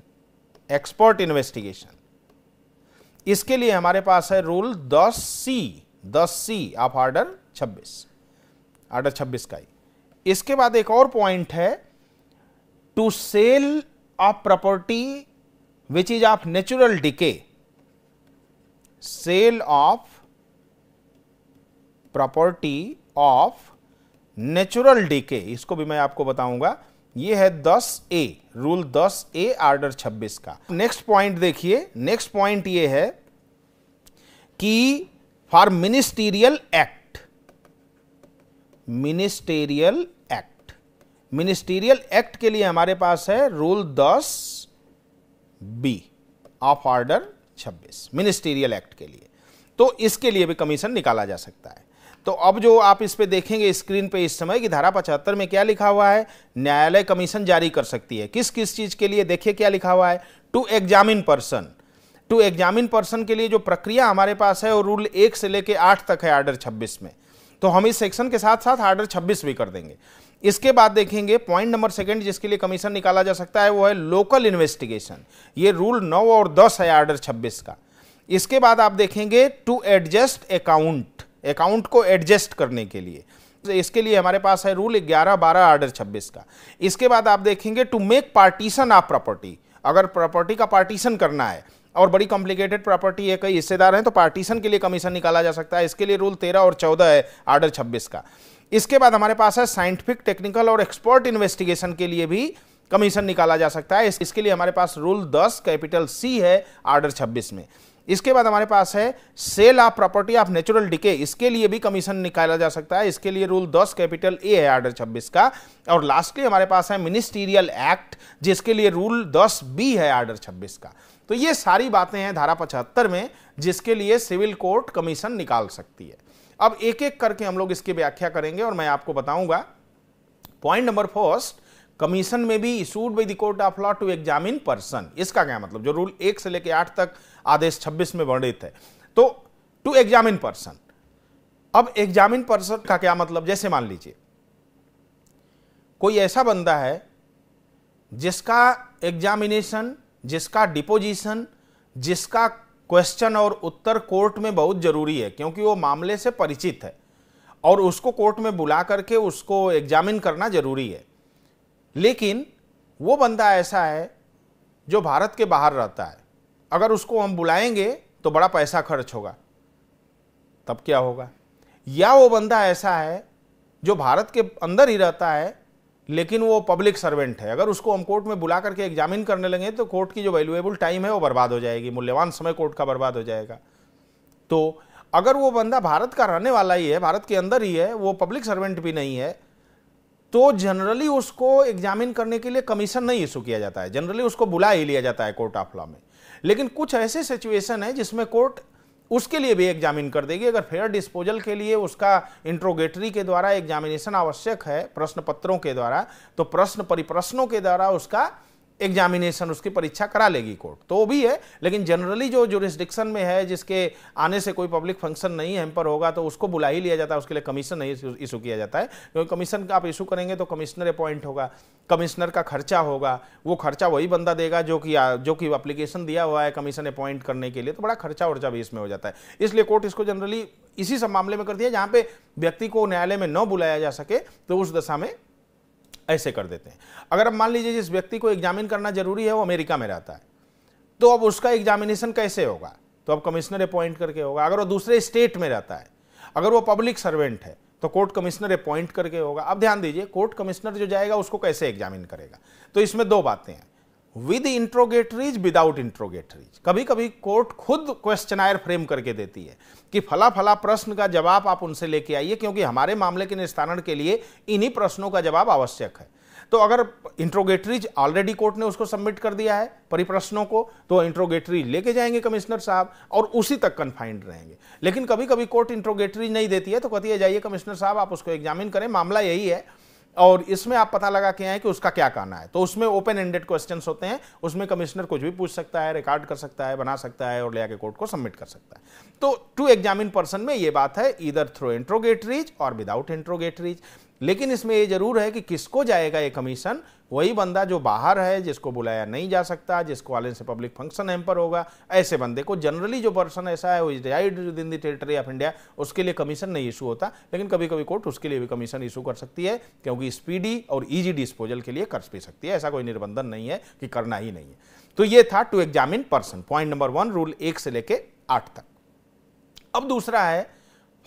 expert investigation इसके लिए हमारे पास है रूल दस सी दस सी ऑफ आर्डर छब्बीस आर्डर छब्बीस का ही इसके बाद एक और पॉइंट है to sale a property which is of natural decay sale of property of natural decay इसको भी मैं आपको बताऊंगा ये है 10 ए रूल 10 ए आर्डर 26 का नेक्स्ट पॉइंट देखिए नेक्स्ट पॉइंट ये है कि for ministerial act ministerial ministerial act के लिए हमारे पास है रूल दस B of order 26 ministerial act के लिए तो इसके लिए भी कमीशन निकाला जा सकता है तो अब जो आप इस पे देखेंगे स्क्रीन पे इस समय की धारा पचहत्तर में क्या लिखा हुआ है न्यायालय कमीशन जारी कर सकती है किस किस चीज़ के लिए देखिए क्या लिखा हुआ है to examine person to examine person के लिए जो प्रक्रिया हमारे पास है वो रूल एक से लेके आठ तक है आर्डर छब्बीस में तो हम इस सेक्शन के साथ साथ आर्डर छब्बीस भी कर देंगे इसके बाद देखेंगे पॉइंट नंबर सेकंड जिसके लिए कमीशन निकाला जा सकता है वो है लोकल इन्वेस्टिगेशन ये रूल नौ और दस है आर्डर छब्बीस का इसके बाद आप देखेंगे टू एडजस्ट अकाउंट अकाउंट को एडजस्ट करने के लिए इसके लिए हमारे पास है रूल 11 12 आर्डर 26 का इसके बाद आप देखेंगे to make partition of property अगर प्रॉपर्टी का पार्टीशन करना है और बड़ी कॉम्प्लिकेटेड प्रॉपर्टी है कई हिस्सेदार हैं तो पार्टीशन के लिए कमीशन निकाला जा सकता है इसके लिए रूल तेरह और चौदह है आर्डर छब्बीस का इसके बाद हमारे पास है साइंटिफिक टेक्निकल और एक्सपर्ट इन्वेस्टिगेशन के लिए भी कमीशन निकाला जा सकता है इसके लिए हमारे पास रूल 10 कैपिटल सी है आर्डर 26 में इसके बाद हमारे पास है sale of property of natural decay इसके लिए भी कमीशन निकाला जा सकता है इसके लिए रूल 10 कैपिटल ए है आर्डर 26 का और लास्टली हमारे पास है मिनिस्टीरियल एक्ट जिसके लिए रूल 10 बी है आर्डर 26 का तो ये सारी बातें हैं धारा पचहत्तर में जिसके लिए सिविल कोर्ट कमीशन निकाल सकती है अब एक एक करके हम लोग इसकी व्याख्या करेंगे और मैं आपको बताऊंगा पॉइंट नंबर फर्स्ट कमीशन में भी issued by the court of law to examine person इसका क्या मतलब जो रूल एक से लेकर आठ तक आदेश छब्बीस में वर्णित है तो टू एग्जामिन पर्सन अब एग्जामिन पर्सन का क्या मतलब जैसे मान लीजिए कोई ऐसा बंदा है जिसका एग्जामिनेशन जिसका डिपोजिशन जिसका क्वेश्चन और उत्तर कोर्ट में बहुत जरूरी है क्योंकि वो मामले से परिचित है और उसको कोर्ट में बुला करके उसको एग्जामिन करना जरूरी है लेकिन वो बंदा ऐसा है जो भारत के बाहर रहता है अगर उसको हम बुलाएंगे तो बड़ा पैसा खर्च होगा तब क्या होगा या वो बंदा ऐसा है जो भारत के अंदर ही रहता है लेकिन वो पब्लिक सर्वेंट है अगर उसको हम कोर्ट में बुला करके एग्जामिन करने लगे तो कोर्ट की जो वैल्यूएबल टाइम है वो बर्बाद हो जाएगी मूल्यवान समय कोर्ट का बर्बाद हो जाएगा तो अगर वो बंदा भारत का रहने वाला ही है भारत के अंदर ही है वो पब्लिक सर्वेंट भी नहीं है तो जनरली उसको एग्जामिन करने के लिए कमीशन नहीं इशू किया जाता है जनरली उसको बुला ही लिया जाता है कोर्ट ऑफ लॉ में लेकिन कुछ ऐसे सिचुएशन है जिसमें कोर्ट उसके लिए भी एग्जामिन कर देगी अगर फेयर डिस्पोजल के लिए उसका इंट्रोगेटरी के द्वारा एग्जामिनेशन आवश्यक है प्रश्न पत्रों के द्वारा तो प्रश्न परिप्रश्नों के द्वारा उसका एग्जामिनेशन उसकी परीक्षा करा लेगी कोर्ट तो वो भी है लेकिन जनरली जो जुरिस्डिक्शन में है जिसके आने से कोई पब्लिक फंक्शन नहीं हेम्पर होगा तो उसको बुला ही लिया जाता है उसके लिए कमीशन नहीं इशू किया जाता है क्योंकि कमीशन का आप इशू करेंगे तो कमिश्नर अपॉइंट होगा कमिश्नर का खर्चा होगा वो खर्चा वही बंदा देगा जो कि जो कि अप्लीकेशन दिया हुआ है कमीशन अपॉइंट करने के लिए तो बड़ा खर्चा उर्चा भी इसमें हो जाता है इसलिए कोर्ट इसको जनरली इसी सब मामले में कर दिया जहाँ पे व्यक्ति को न्यायालय में न बुलाया जा सके तो उस दशा में ऐसे कर देते हैं अगर अब मान लीजिए जिस व्यक्ति को एग्जामिन करना जरूरी है वो अमेरिका में रहता है तो अब उसका एग्जामिनेशन कैसे होगा तो अब कमिश्नर अपॉइंट करके होगा अगर वो दूसरे स्टेट में रहता है अगर वो पब्लिक सर्वेंट है तो कोर्ट कमिश्नर अपॉइंट करके होगा अब ध्यान दीजिए कोर्ट कमिश्नर जो जाएगा उसको कैसे एग्जामिन करेगा तो इसमें दो बातें हैं विद इंट्रोगेटरीज विदाउट इंट्रोगेटरीज कभी कभी कोर्ट खुद क्वेश्चनायर फ्रेम करके देती है कि फला फला प्रश्न का जवाब आप उनसे लेके आइए क्योंकि हमारे मामले के निस्तारण के लिए इन्हीं प्रश्नों का जवाब आवश्यक है तो अगर इंट्रोगेटरीज ऑलरेडी कोर्ट ने उसको सबमिट कर दिया है परिप्रश्नों को तो इंट्रोगेटरी लेके जाएंगे कमिश्नर साहब और उसी तक कन्फाइंड रहेंगे लेकिन कभी कभी कोर्ट इंट्रोगेटरी नहीं देती है तो कहती है जाइए कमिश्नर साहब आप उसको एग्जामिन करें मामला यही है और इसमें आप पता लगा के आए कि उसका क्या कहना है तो उसमें ओपन एंडेड क्वेश्चन होते हैं उसमें कमिश्नर कुछ भी पूछ सकता है रिकॉर्ड कर सकता है बना सकता है और ले आके कोर्ट को सबमिट कर सकता है तो टू एग्जामिन पर्सन में ये बात है इधर थ्रू इंट्रोगेटरीज और विदाउट इंट्रोगेटरीज लेकिन इसमें ये जरूर है कि किसको जाएगा ये कमीशन वही बंदा जो बाहर है जिसको बुलाया नहीं जा सकता जिसको से पब्लिक फंक्शन हेम्पर होगा ऐसे बंदे को जनरली जो पर्सन ऐसा है वो is in the territory of India उसके लिए कमीशन नहीं इशू होता लेकिन कभी कभी कोर्ट उसके लिए भी कमीशन इशू कर सकती है क्योंकि स्पीडी और ईजी डिस्पोजल के लिए कर भी सकती है ऐसा कोई निर्बंधन नहीं है कि करना ही नहीं है तो ये था to examine person point number one rule एक से लेके आठ तक अब दूसरा है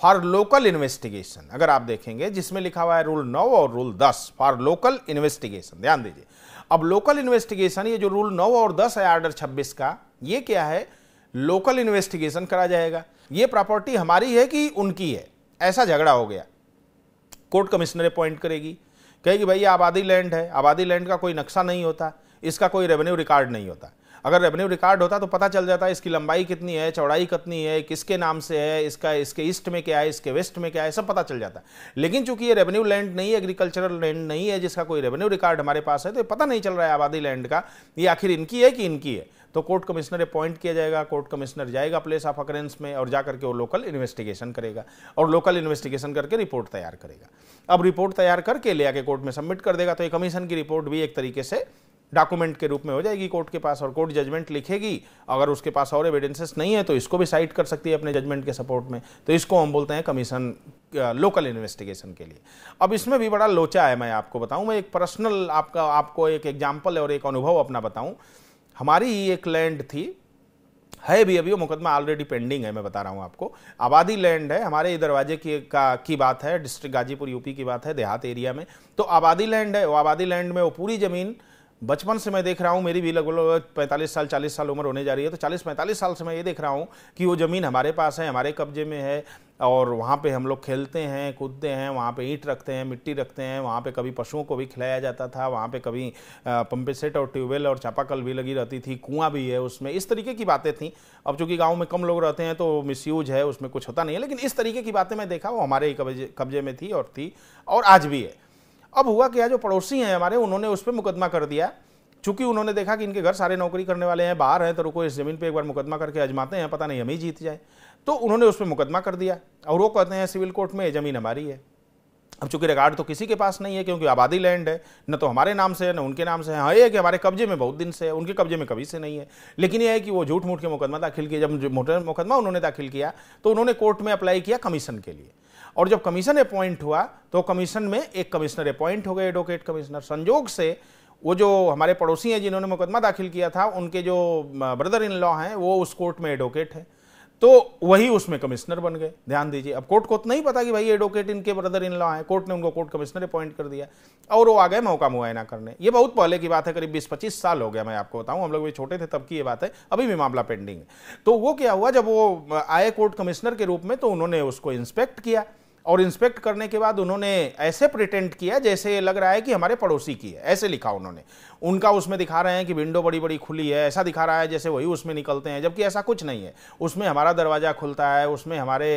फॉर लोकल इन्वेस्टिगेशन अगर आप देखेंगे जिसमें लिखा हुआ है रूल नौ और रूल दस फॉर लोकल इन्वेस्टिगेशन ध्यान दीजिए अब लोकल इन्वेस्टिगेशन ये जो रूल नौ और दस है आर्डर छब्बीस का ये क्या है लोकल इन्वेस्टिगेशन करा जाएगा ये प्रॉपर्टी हमारी है कि उनकी है ऐसा झगड़ा हो गया कोर्ट कमिश्नर अपॉइंट करेगी कहेगी भाई आबादी लैंड है आबादी लैंड का कोई नक्शा नहीं होता इसका कोई रेवेन्यू रिकॉर्ड नहीं होता अगर रेवेन्यू रिकॉर्ड होता तो पता चल जाता है इसकी लंबाई कितनी है चौड़ाई कितनी है किसके नाम से है इसका इसके ईस्ट में क्या है इसके वेस्ट में क्या है सब पता चल जाता है लेकिन चूंकि ये रेवेन्यू लैंड नहीं है एग्रीकल्चरल लैंड नहीं है जिसका कोई रेवेन्यू रिकॉर्ड हमारे पास है तो पता नहीं चल रहा है आबादी लैंड का ये आखिर इनकी है कि इनकी है तो कोर्ट कमिश्नर अपॉइंट किया जाएगा कोर्ट कमिश्नर जाएगा प्लेस ऑफ अकरेंस में और जाकर के वो लोकल इन्वेस्टिगेशन करेगा और लोकल इन्वेस्टिगेशन करके रिपोर्ट तैयार करेगा अब रिपोर्ट तैयार करके ले आके कोर्ट में सबमिट कर देगा तो ये कमीशन की रिपोर्ट भी एक तरीके से डॉक्यूमेंट के रूप में हो जाएगी कोर्ट के पास और कोर्ट जजमेंट लिखेगी अगर उसके पास और एविडेंसेस नहीं है तो इसको भी साइट कर सकती है अपने जजमेंट के सपोर्ट में तो इसको हम बोलते हैं कमीशन लोकल इन्वेस्टिगेशन के लिए अब इसमें भी बड़ा लोचा है मैं आपको बताऊं मैं एक पर्सनल आपका आपको एक एग्जाम्पल और एक अनुभव अपना बताऊँ हमारी ही एक लैंड थी है भी अभी वो मुकदमा ऑलरेडी पेंडिंग है मैं बता रहा हूँ आपको आबादी लैंड है हमारे दरवाजे की का की बात है डिस्ट्रिक्ट गाजीपुर यूपी की बात है देहात एरिया में तो आबादी लैंड है वो आबादी लैंड में वो पूरी ज़मीन बचपन से मैं देख रहा हूँ मेरी भी लगभग पैंतालीस साल चालीस साल उम्र होने जा रही है तो चालीस पैंतालीस साल से मैं ये देख रहा हूँ कि वो ज़मीन हमारे पास है हमारे कब्जे में है और वहाँ पे हम लोग खेलते हैं कूदते हैं वहाँ पे ईंट रखते हैं मिट्टी रखते हैं वहाँ पे कभी पशुओं को भी खिलाया जाता था वहाँ पे कभी पंपे सेट और ट्यूबवेल और चापाकल भी लगी रहती थी कुआं भी है उसमें इस तरीके की बातें थी अब चूँकि गाँव में कम लोग रहते हैं तो मिसयूज है उसमें कुछ होता नहीं है लेकिन इस तरीके की बातें मैं देखा वो हमारे ही कब्जे में थी और थी और आज भी है अब हुआ क्या जो पड़ोसी हैं हमारे उन्होंने उस पर मुकदमा कर दिया चूंकि उन्होंने देखा कि इनके घर सारे नौकरी करने वाले हैं बाहर हैं तो रुको इस ज़मीन पे एक बार मुकदमा करके अजमाते हैं पता नहीं हम ही जीत जाए तो उन्होंने उस पर मुकदमा कर दिया और वो कहते हैं सिविल कोर्ट में ये ज़मीन हमारी है अब चूंकि रिकार्ड तो किसी के पास नहीं है क्योंकि आबादी लैंड है न तो हमारे नाम से है न उनके नाम से है हाँ ये है कि हमारे कब्जे में बहुत दिन से है उनके कब्जे में कभी से नहीं है लेकिन यह है कि वो झूठ मूठ के मुकदमा दाखिल किया जब मोटर मुकदमा उन्होंने दाखिल किया तो उन्होंने कोर्ट में अप्लाई किया कमीशन के लिए और जब कमीशन अपॉइंट हुआ तो कमीशन में एक कमिश्नर अपॉइंट हो गए एडवोकेट कमिश्नर संजोग से वो जो हमारे पड़ोसी हैं जिन्होंने मुकदमा दाखिल किया था उनके जो ब्रदर इन लॉ हैं वो उस कोर्ट में एडवोकेट है तो वही उसमें कमिश्नर बन गए ध्यान दीजिए अब कोर्ट को तो नहीं पता कि भाई एडवोकेट इनके ब्रदर इन लॉ हैं कोर्ट ने उनको कोर्ट कमिश्नर अपॉइंट कर दिया और वो आ गए मौका मुआयना करने ये बहुत पहले की बात है करीब 20-25 साल हो गया मैं आपको बताऊं हम लोग भी छोटे थे तब की ये बात है अभी भी मामला पेंडिंग है तो वो क्या हुआ जब वो आए कोर्ट कमिश्नर के रूप में तो उन्होंने उसको इंस्पेक्ट किया और इंस्पेक्ट करने के बाद उन्होंने ऐसे प्रिटेंट किया जैसे लग रहा है कि हमारे पड़ोसी की है ऐसे लिखा उन्होंने उनका उसमें दिखा रहे हैं कि विंडो बड़ी बड़ी खुली है ऐसा दिखा रहा है जैसे वही उसमें निकलते हैं जबकि ऐसा कुछ नहीं है उसमें हमारा दरवाज़ा खुलता है उसमें हमारे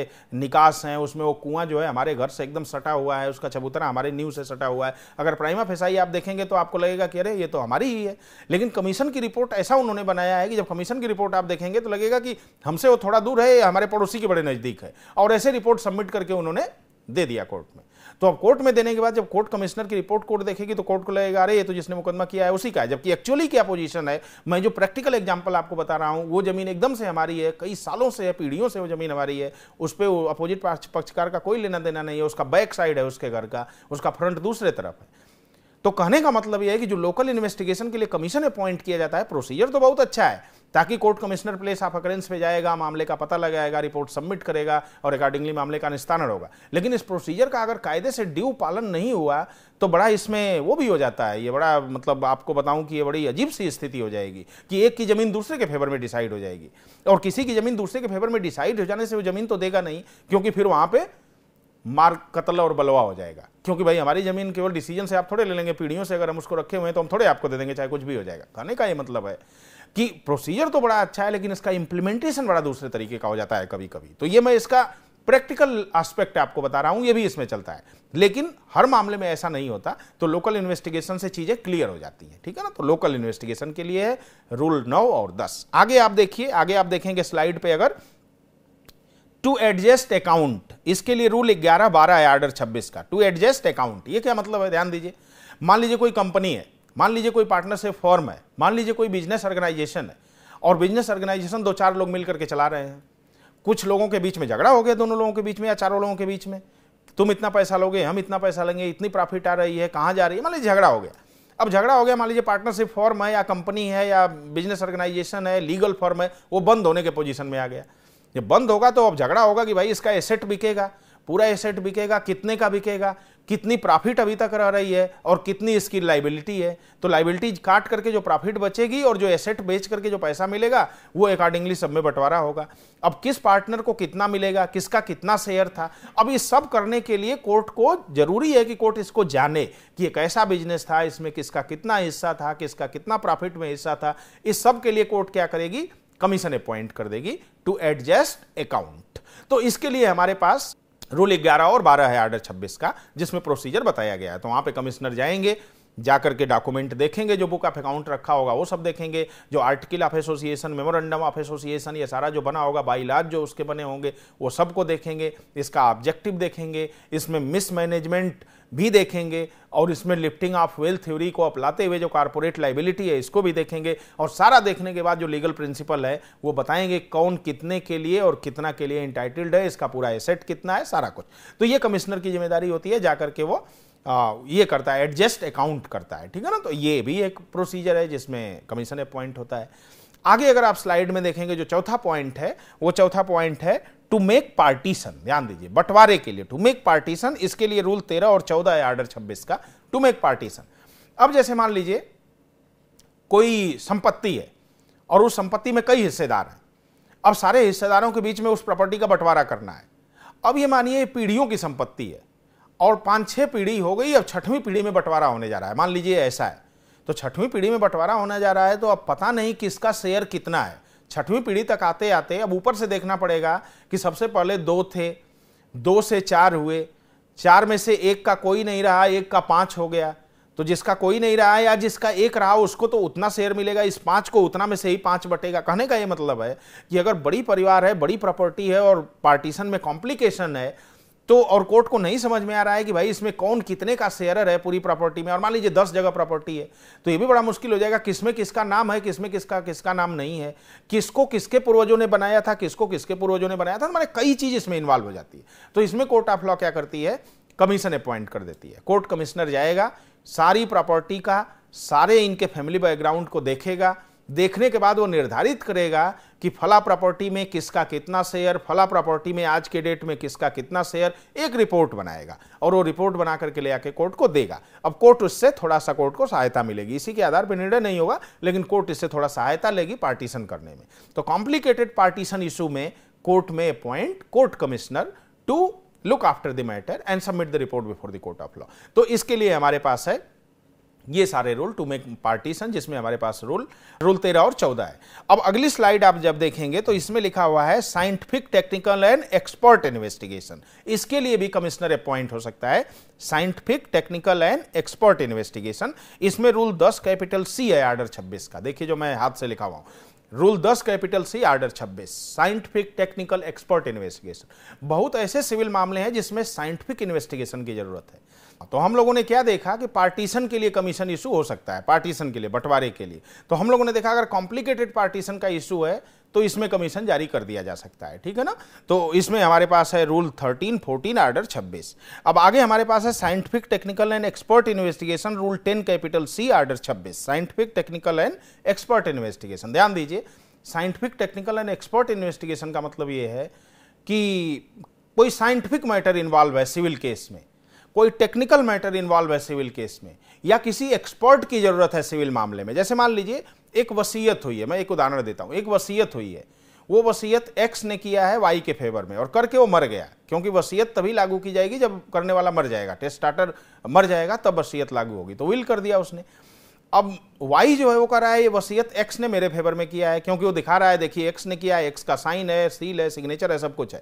निकास हैं उसमें वो कुआं जो है हमारे घर से एकदम सटा हुआ है उसका चबूतरा हमारे न्यू से सटा हुआ है अगर प्राइमा फेसाई आप देखेंगे तो आपको लगेगा कि अरे ये तो हमारी ही है लेकिन कमीशन की रिपोर्ट ऐसा उन्होंने बनाया है कि जब कमीशन की रिपोर्ट आप देखेंगे तो लगेगा कि हमसे वो थोड़ा दूर है हमारे पड़ोसी के बड़े नज़दीक है और ऐसे रिपोर्ट सबमिट करके उन्होंने दे दिया कोर्ट में तो अब कोर्ट में देने के बाद जब कोर्ट कमिश्नर की रिपोर्ट कोर्ट देखेगी तो कोर्ट को लगेगा अरे ये तो जिसने मुकदमा किया है उसी का है जबकि एक्चुअली क्या पोजीशन है मैं जो प्रैक्टिकल एग्जांपल आपको बता रहा हूं वो जमीन एकदम से हमारी है कई सालों से है पीढ़ियों से वो जमीन हमारी है उस पर अपोजिट पक्षकार का कोई लेना देना नहीं है उसका बैक साइड है उसके घर का उसका फ्रंट दूसरे तरफ है तो कहने का मतलब यह है कि जो लोकल इन्वेस्टिगेशन के लिए कमीशन अपॉइंट किया जाता है प्रोसीजर तो बहुत अच्छा है ताकि court commissioner place of occurrence पे जाएगा मामले का पता लगाएगा रिपोर्ट सबमिट करेगा और अकॉर्डिंगली मामले का निस्तारण होगा लेकिन इस प्रोसीजर का अगर कायदे से ड्यू पालन नहीं हुआ तो बड़ा इसमें वो भी हो जाता है ये बड़ा मतलब आपको बताऊं कि ये बड़ी अजीब सी स्थिति हो जाएगी कि एक की ज़मीन दूसरे के फेवर में डिसाइड हो जाएगी और किसी की ज़मीन दूसरे के फेवर में डिसाइड हो जाने से वो ज़मीन तो देगा नहीं क्योंकि फिर वहाँ पर मार्ग कत्ल और बलवा हो जाएगा क्योंकि भाई हमारी जमीन केवल डिसीजन से आप थोड़े ले लेंगे पीढ़ियों से अगर हम उसको रखे हुए हैं तो हम थोड़े आपको दे देंगे चाहे कुछ भी हो जाएगा कहने का ये मतलब है कि प्रोसीजर तो बड़ा अच्छा है लेकिन इसका इंप्लीमेंटेशन बड़ा दूसरे तरीके का हो जाता है कभी कभी तो ये मैं इसका प्रैक्टिकल एस्पेक्ट आपको बता रहा हूं ये भी इसमें चलता है लेकिन हर मामले में ऐसा नहीं होता तो लोकल इन्वेस्टिगेशन से चीजें क्लियर हो जाती हैं ठीक है ना तो लोकल इन्वेस्टिगेशन के लिए है रूल नौ और दस आगे आप देखिए आगे आप देखेंगे स्लाइड पे अगर टू एडजस्ट अकाउंट इसके लिए रूल 11 बारह है आर्डर 26 का टू एडजस्ट अकाउंट ये क्या मतलब है ध्यान दीजिए मान लीजिए कोई कंपनी है मान लीजिए कोई पार्टनरशिप फॉर्म है मान लीजिए कोई बिजनेस ऑर्गेनाइजेशन है और बिजनेस ऑर्गेनाइजेशन दो चार लोग मिल करके चला रहे हैं कुछ लोगों के बीच में झगड़ा हो गया दोनों लोगों के बीच में या चारों लोगों के बीच में तुम इतना पैसा लोगे हम इतना पैसा लेंगे इतनी प्रॉफिट आ रही है कहाँ जा रही है मान लीजिए झगड़ा हो गया अब झगड़ा हो गया मान लीजिए पार्टनरशिप फॉर्म है या कंपनी है या बिजनेस ऑर्गेनाइजेशन है लीगल फॉर्म है वो बंद होने के पोजिशन में आ गया जब बंद होगा तो अब झगड़ा होगा कि भाई इसका एसेट बिकेगा पूरा एसेट बिकेगा कितने का बिकेगा कितनी प्रॉफिट अभी तक रह रही है और कितनी इसकी लाइबिलिटी है तो लाइबिलिटी काट करके जो प्रॉफिट बचेगी और जो एसेट बेच करके जो पैसा मिलेगा वो अकॉर्डिंगली सब में बंटवारा होगा अब किस पार्टनर को कितना मिलेगा किसका कितना शेयर था अब ये सब करने के लिए कोर्ट को जरूरी है कि कोर्ट इसको जाने कि ये कैसा बिजनेस था इसमें किसका कितना हिस्सा था किसका कितना प्रॉफिट में हिस्सा था इस सब के लिए कोर्ट क्या करेगी कमीशन अपॉइंट कर देगी टू एडजस्ट अकाउंट तो इसके लिए हमारे पास रूल ग्यारह और बारह है आर्डर छब्बीस का जिसमें प्रोसीजर बताया गया है तो वहां पे कमिश्नर जाएंगे जाकर के डॉक्यूमेंट देखेंगे जो बुक ऑफ अकाउंट रखा होगा वो सब देखेंगे जो article of association memorandum of association ये सारा जो बना होगा बाईलाज जो उसके बने होंगे वो सबको देखेंगे इसका ऑब्जेक्टिव देखेंगे इसमें मिसमैनेजमेंट भी देखेंगे और इसमें लिफ्टिंग ऑफ वेल्थ थ्योरी को अपनाते हुए जो कॉरपोरेट लाइबिलिटी है इसको भी देखेंगे और सारा देखने के बाद जो लीगल प्रिंसिपल है वो बताएंगे कौन कितने के लिए और कितना के लिए इंटाइटल्ड है इसका पूरा एसेट कितना है सारा कुछ तो ये कमिश्नर की जिम्मेदारी होती है जाकर के वो आ, ये करता है एडजस्ट अकाउंट करता है ठीक है ना तो ये भी एक प्रोसीजर है जिसमें कमीशन अपॉइंट होता है आगे अगर आप स्लाइड में देखेंगे जो चौथा पॉइंट है वो चौथा पॉइंट है टू मेक पार्टीशन ध्यान दीजिए बंटवारे के लिए टू मेक पार्टीशन इसके लिए रूल तेरह और चौदह है आर्डर छब्बीस का टू मेक पार्टीशन अब जैसे मान लीजिए कोई संपत्ति है और उस संपत्ति में कई हिस्सेदार हैं अब सारे हिस्सेदारों के बीच में उस प्रॉपर्टी का बंटवारा करना है अब ये मानिए पीढ़ियों की संपत्ति है और पांच छह पीढ़ी हो गई अब छठवीं पीढ़ी में बंटवारा होने जा रहा है मान लीजिए ऐसा है तो छठवीं पीढ़ी में बंटवारा होने जा रहा है तो अब पता नहीं किसका शेयर कितना है छठवीं पीढ़ी तक आते आते अब ऊपर से देखना पड़ेगा कि सबसे पहले दो थे दो से चार हुए चार में से एक का कोई नहीं रहा एक का पाँच हो गया तो जिसका कोई नहीं रहा या जिसका एक रहा उसको तो उतना शेयर मिलेगा इस पांच को उतना में से ही पांच बटेगा कहने का ये मतलब है कि अगर बड़ी परिवार है बड़ी प्रॉपर्टी है और पार्टीशन में कॉम्प्लिकेशन है तो और कोर्ट को नहीं समझ में आ रहा है कि भाई इसमें कौन कितने का शेयर है पूरी प्रॉपर्टी में और मान लीजिए दस जगह प्रॉपर्टी है तो ये भी बड़ा मुश्किल हो जाएगा किसमें किसका नाम है किसमें किसका किसका नाम नहीं है किसको किसके पूर्वजों ने बनाया था किसको किसके पूर्वजों ने बनाया था हमारे तो कई चीज़ इसमें इन्वॉल्व हो जाती है तो इसमें कोर्ट ऑफ लॉ क्या करती है कमीशन अपॉइंट कर देती है कोर्ट कमिश्नर जाएगा सारी प्रॉपर्टी का सारे इनके फैमिली बैकग्राउंड को देखेगा देखने के बाद वो निर्धारित करेगा कि फला प्रॉपर्टी में किसका कितना शेयर फला प्रॉपर्टी में आज के डेट में किसका कितना शेयर एक रिपोर्ट बनाएगा और वो रिपोर्ट बना करके ले आके कोर्ट को देगा अब कोर्ट उससे थोड़ा सा कोर्ट को सहायता मिलेगी इसी के आधार पर निर्णय नहीं होगा लेकिन कोर्ट इससे थोड़ा सहायता लेगी पार्टीशन करने में तो कॉम्प्लिकेटेड पार्टीशन इशू में कोर्ट में appoint court commissioner to look after the matter and submit the report before the court of law तो इसके लिए हमारे पास है ये सारे रोल टू मेक पार्टीशन जिसमें हमारे पास रोल रोल तेरह और चौदह है अब अगली स्लाइड आप जब देखेंगे तो इसमें लिखा हुआ है scientific technical and expert investigation इसके लिए भी कमिश्नर अपॉइंट हो सकता है scientific technical and expert investigation इसमें रूल दस कैपिटल सी है आर्डर छब्बीस का देखिए जो मैं हाथ से लिखा हुआ रूल दस कैपिटल सी आर्डर छब्बीस साइंटिफिक टेक्निकल एक्सपर्ट इन्वेस्टिगेशन बहुत ऐसे सिविल मामले हैं जिसमें साइंटिफिक इन्वेस्टिगेशन की जरूरत है तो हम लोगों ने क्या देखा कि पार्टीशन के लिए कमीशन इशू हो सकता है पार्टीशन के लिए बंटवारे के लिए तो हम लोगों ने देखा अगर कॉम्प्लिकेटेड पार्टीशन का इशू है तो इसमें कमीशन जारी कर दिया जा सकता है ठीक है ना तो इसमें हमारे पास है रूल 13, 14, आर्डर 26। अब आगे हमारे पास है scientific technical and expert investigation rule 10 capital C order 26, scientific technical and expert investigation ध्यान दीजिए scientific technical and expert investigation का मतलब ये है कि कोई साइंटिफिक मैटर इन्वॉल्व है सिविल केस में कोई टेक्निकल मैटर इन्वॉल्व है सिविल केस में या किसी एक्सपर्ट की ज़रूरत है सिविल मामले में जैसे मान लीजिए एक वसीयत हुई है मैं एक उदाहरण देता हूँ एक वसीयत हुई है वो वसीयत एक्स ने किया है वाई के फेवर में और करके वो मर गया क्योंकि वसीयत तभी लागू की जाएगी जब करने वाला मर जाएगा टेस्ट स्टार्टर मर जाएगा तब वसीयत लागू होगी तो विल कर दिया उसने अब वाई जो है वो कह रहा है ये वसीयत एक्स ने मेरे फेवर में किया है क्योंकि वो दिखा रहा है देखिए एक्स ने किया है एक्स का साइन है सील है सिग्नेचर है सब कुछ है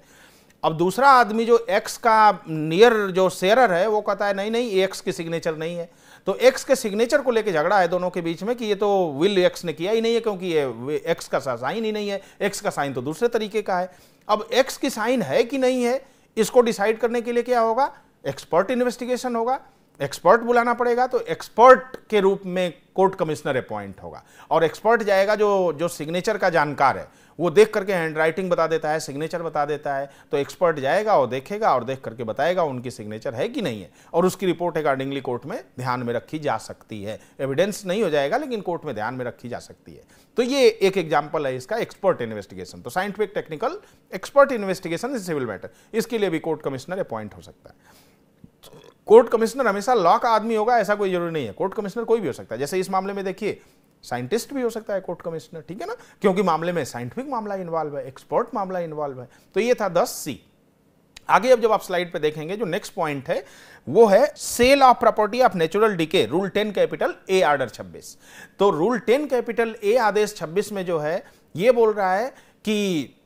अब दूसरा आदमी जो एक्स का नियर जो शेयरर है वो कहता है नहीं नहीं एक्स की सिग्नेचर नहीं है तो एक्स के सिग्नेचर को लेकर झगड़ा है दोनों के बीच में कि ये तो विल एक्स ने किया ही नहीं है क्योंकि ये एक्स का साइन ही नहीं है एक्स का साइन तो दूसरे तरीके का है अब एक्स की साइन है कि नहीं है इसको डिसाइड करने के लिए क्या होगा एक्सपर्ट इन्वेस्टिगेशन होगा एक्सपर्ट बुलाना पड़ेगा तो एक्सपर्ट के रूप में कोर्ट कमिश्नर अपॉइंट होगा और एक्सपर्ट जाएगा जो जो सिग्नेचर का जानकार है वो देख करके हैंड राइटिंग बता देता है सिग्नेचर बता देता है तो एक्सपर्ट जाएगा और देखेगा और देख करके बताएगा उनकी सिग्नेचर है कि नहीं है और उसकी रिपोर्ट अकॉर्डिंगली कोर्ट में ध्यान में रखी जा सकती है एविडेंस नहीं हो जाएगा लेकिन कोर्ट में ध्यान में रखी जा सकती है तो ये एक एग्जाम्पल है इसका एक्सपर्ट इन्वेस्टिगेशन तो scientific technical expert investigation in civil matter इसके लिए भी कोर्ट कमिश्नर अपॉइंट हो सकता है कोर्ट कमिश्नर हमेशा लॉ का आदमी होगा ऐसा कोई जरूरी नहीं है कोर्ट कमिश्नर कोई भी हो सकता है जैसे इस मामले में देखिए साइंटिस्ट भी हो सकता है कोर्ट कमिश्नर ठीक है ना क्योंकि मामले में साइंटिफिक मामला इन्वॉल्व है एक्सपर्ट मामला इन्वॉल्व है तो ये था दस सी आगे अब जब आप स्लाइड पे देखेंगे जो नेक्स्ट पॉइंट है वो है sale of property of natural decay rule ten capital A order छब्बीस तो रूल टेन कैपिटल ए आदेश छब्बीस में जो है ये बोल रहा है कि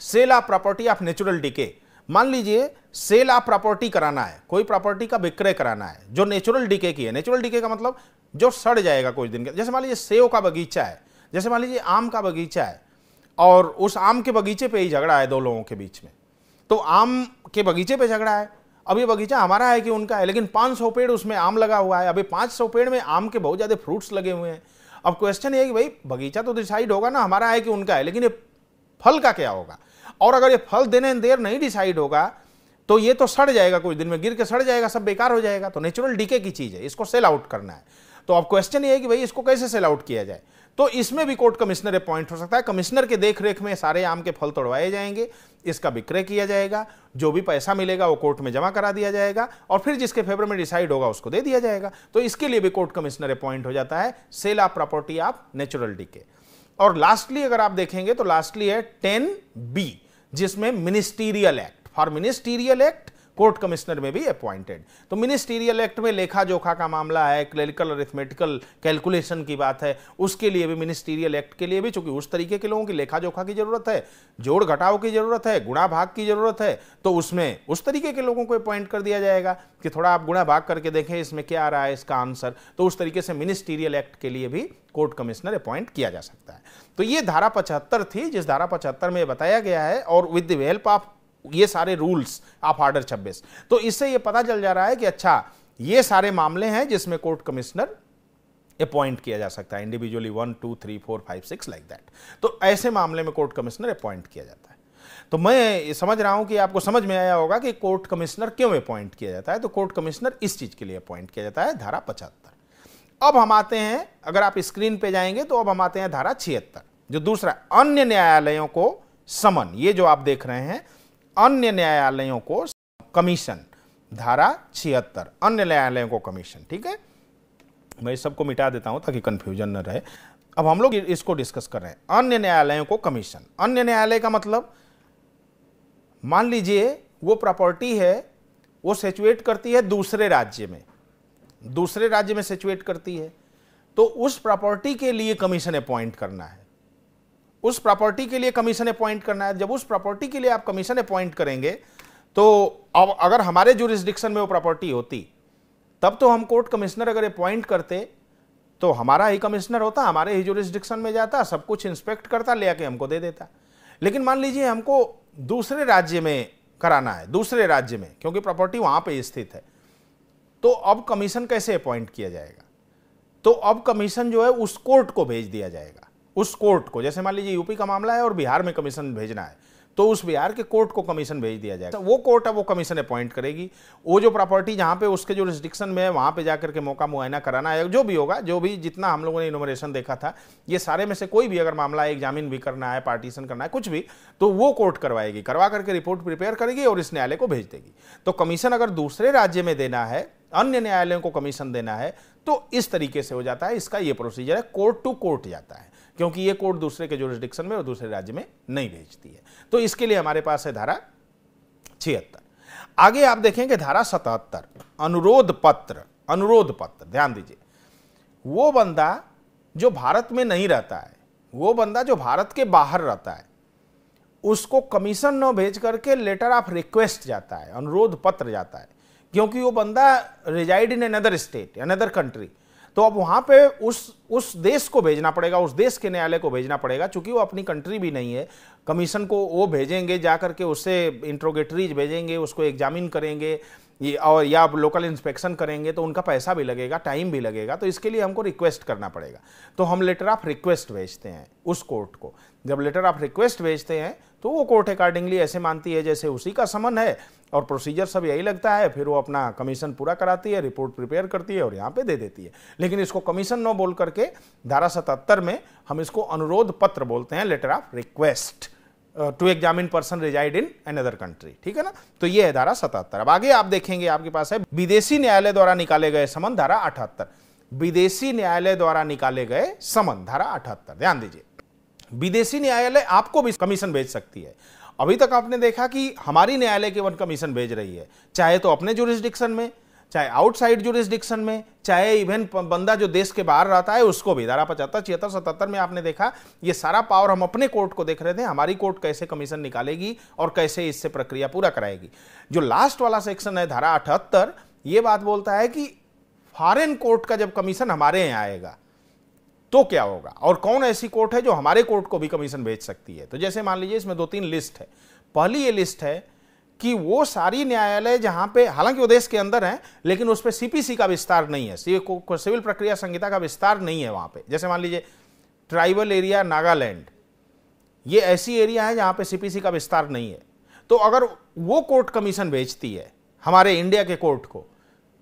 sale of property of natural decay मान लीजिए सेल ऑफ प्रॉपर्टी कराना है कोई प्रॉपर्टी का विक्रय कराना है जो नेचुरल डीके की है नेचुरल डीके का मतलब जो सड़ जाएगा कुछ दिन के जैसे मान लीजिए सेव का बगीचा है जैसे मान लीजिए आम का बगीचा है और उस आम के बगीचे पे ही झगड़ा है दो लोगों के बीच में तो आम के बगीचे पे झगड़ा है अब ये बगीचा हमारा है कि उनका है लेकिन 500 पेड़ उसमें आम लगा हुआ है अभी 500 पेड़ में आम के बहुत ज़्यादा फ्रूट्स लगे हुए हैं अब क्वेश्चन ये है कि भाई बगीचा तो डिसाइड होगा ना हमारा है कि उनका है लेकिन ये फल का क्या होगा और अगर ये फल देने देर नहीं डिसाइड होगा तो ये तो सड़ जाएगा कुछ दिन में गिर के सड़ जाएगा सब बेकार हो जाएगा तो नेचुरल डीके की चीज़ है इसको सेल आउट करना है तो अब क्वेश्चन ये है कि भाई इसको कैसे सेल आउट किया जाए तो इसमें भी कोर्ट कमिश्नर अपॉइंट हो सकता है कमिश्नर के देख रेख में सारे आम के फल तोड़वाए जाएंगे इसका विक्रय किया जाएगा जो भी पैसा मिलेगा वो कोर्ट में जमा करा दिया जाएगा और फिर जिसके फेवर में डिसाइड होगा उसको दे दिया जाएगा तो इसके लिए भी कोर्ट कमिश्नर अपॉइंट हो जाता है sale of property of natural decay और लास्टली अगर आप देखेंगे तो लास्टली है टेन बी जिसमें ministerial act for ministerial act court commissioner में भी अपॉइंटेड तो मिनिस्टीरियल एक्ट में लेखा जोखा का मामला है क्लरिकल और एथमेटिकल कैलकुलेशन की बात है उसके लिए भी मिनिस्टीरियल एक्ट के लिए भी चूंकि उस तरीके के लोगों की लेखा जोखा की जरूरत है जोड़ घटाव की जरूरत है गुणा भाग की जरूरत है तो उसमें उस तरीके के लोगों को अपॉइंट कर दिया जाएगा कि थोड़ा आप गुणा भाग करके देखें इसमें क्या आ रहा है इसका आंसर तो उस तरीके से मिनिस्टीरियल एक्ट के लिए भी कोर्ट कमिश्नर अपॉइंट किया जा सकता है तो ये धारा पचहत्तर थी जिस धारा पचहत्तर में बताया गया है और विद द हेल्प ऑफ ये सारे रूल्स ऑफ ऑर्डर छब्बीस तो इससे ये पता चल जा रहा है कि अच्छा ये सारे मामले हैं जिसमें कोर्ट कमिश्नर अपॉइंट किया जा सकता है individually one two three four five six like that तो ऐसे मामले में कोर्ट कमिश्नर अपॉइंट किया जाता है तो मैं समझ रहा हूं कि आपको समझ में आया होगा कि कोर्ट कमिश्नर क्यों अपॉइंट किया जाता है तो कोर्ट कमिश्नर इस चीज के लिए अपॉइंट किया जाता है धारा पचहत्तर अब हम आते हैं अगर आप स्क्रीन पे जाएंगे तो अब हम आते हैं धारा छिहत्तर जो दूसरा अन्य न्यायालयों को समन ये जो आप देख रहे हैं अन्य न्यायालयों को कमीशन धारा छिहत्तर अन्य न्यायालयों को कमीशन ठीक है मैं सबको मिटा देता हूं ताकि कंफ्यूजन न रहे अब हम लोग इसको डिस्कस कर रहे हैं अन्य न्यायालयों को कमीशन अन्य न्यायालय का मतलब मान लीजिए वो प्रॉपर्टी है वो सेचुएट करती है दूसरे राज्य में दूसरे राज्य में सेचुएट करती है तो उस प्रॉपर्टी के लिए कमीशन अपॉइंट करना है उस प्रॉपर्टी के लिए कमीशन अपॉइंट करना है जब उस प्रॉपर्टी के लिए आप कमीशन अपॉइंट करेंगे तो अब अगर हमारे जुरिस्डिक्शन में वो प्रॉपर्टी होती तब तो हम कोर्ट कमिश्नर अगर अपॉइंट करते तो हमारा ही कमिश्नर होता हमारे ही जुरिस्डिक्शन में जाता सब कुछ इंस्पेक्ट करता ले आके हमको दे देता लेकिन मान लीजिए हमको दूसरे राज्य में कराना है दूसरे राज्य में क्योंकि प्रॉपर्टी वहां पे स्थित है तो अब कमीशन कैसे अपॉइंट किया जाएगा तो अब कमीशन जो है उस कोर्ट को भेज दिया जाएगा उस कोर्ट को जैसे मान लीजिए यूपी का मामला है और बिहार में कमीशन भेजना है तो उस बिहार के कोर्ट को कमीशन भेज दिया जाएगा वो कोर्ट है वो कमीशन अपॉइंट करेगी वो जो प्रॉपर्टी जहाँ पे उसके जो रिस्ट्रिक्शन में है वहाँ पे जाकर के मौका मुआयना कराना है जो भी होगा जो भी जितना हम लोगों ने इनोमरेशन देखा था ये सारे में से कोई भी अगर मामला है एग्जामिन भी करना है पार्टीशन करना है कुछ भी तो वो कोर्ट करवाएगी करवा करके रिपोर्ट प्रिपेयर करेगी और इस न्यायालय को भेज देगी तो कमीशन अगर दूसरे राज्य में देना है अन्य न्यायालयों को कमीशन देना है तो इस तरीके से हो जाता है इसका ये प्रोसीजर है कोर्ट टू कोर्ट जाता है क्योंकि ये कोर्ट दूसरे के जोरिस्डिक्शन में और दूसरे राज्य में नहीं भेजती है तो इसके लिए हमारे पास है धारा छिहत्तर आगे आप देखेंगे धारा सतहत्तर अनुरोध पत्र अनुरोध पत्र ध्यान दीजिए वो बंदा जो भारत में नहीं रहता है वो बंदा जो भारत के बाहर रहता है उसको कमीशन न भेज करके लेटर ऑफ रिक्वेस्ट जाता है अनुरोध पत्र जाता है क्योंकि वो बंदा reside in another state another country तो अब वहां पे उस उस देश को भेजना पड़ेगा उस देश के न्यायालय को भेजना पड़ेगा चूंकि वो अपनी कंट्री भी नहीं है कमीशन को वो भेजेंगे जा करके उससे इंट्रोगेटरीज भेजेंगे उसको एग्जामिन करेंगे ये और या लोकल इंस्पेक्शन करेंगे तो उनका पैसा भी लगेगा टाइम भी लगेगा तो इसके लिए हमको रिक्वेस्ट करना पड़ेगा तो हम लेटर ऑफ रिक्वेस्ट भेजते हैं उस कोर्ट को जब लेटर ऑफ रिक्वेस्ट भेजते हैं तो वो कोर्ट अकॉर्डिंगली ऐसे मानती है जैसे उसी का समन है और प्रोसीजर सब यही लगता है फिर वो अपना कमीशन पूरा कराती है रिपोर्ट प्रिपेयर करती है और यहाँ पे दे देती है लेकिन इसको कमीशन न बोल करके धारा सतहत्तर में हम इसको अनुरोध पत्र बोलते हैं letter of request to examine person reside in other country ठीक है ना तो ये है धारा सतहत्तर अब आगे आप देखेंगे आपके पास है विदेशी न्यायालय द्वारा निकाले गए समन धारा अठहत्तर विदेशी न्यायालय द्वारा निकाले गए समन धारा अठहत्तर ध्यान दीजिए विदेशी न्यायालय आपको भी कमीशन भेज सकती है अभी तक आपने देखा कि हमारी न्यायालय के वन कमीशन भेज रही है चाहे तो अपने जुरिस्डिक्शन में चाहे आउटसाइड जुरिस्डिक्शन में चाहे इवन बंदा जो देश के बाहर रहता है उसको भी धारा पचहत्तर छिहत्तर सतहत्तर में आपने देखा ये सारा पावर हम अपने कोर्ट को देख रहे थे हमारी कोर्ट कैसे कमीशन निकालेगी और कैसे इससे प्रक्रिया पूरा कराएगी जो लास्ट वाला सेक्शन है धारा अठहत्तर ये बात बोलता है कि फॉरेन कोर्ट का जब कमीशन हमारे यहाँ आएगा तो क्या होगा और कौन ऐसी कोर्ट है जो हमारे कोर्ट को भी कमीशन भेज सकती है तो जैसे मान लीजिए इसमें दो तीन लिस्ट है पहली ये लिस्ट है कि वो सारी न्यायालय जहां पे हालांकि वो देश के अंदर है लेकिन उस पर सीपीसी का विस्तार नहीं है सिविल प्रक्रिया संहिता का विस्तार नहीं है वहां पे जैसे मान लीजिए ट्राइबल एरिया नागालैंड ये ऐसी एरिया है जहां पे सीपीसी का विस्तार नहीं है तो अगर वो कोर्ट कमीशन भेजती है हमारे इंडिया के कोर्ट को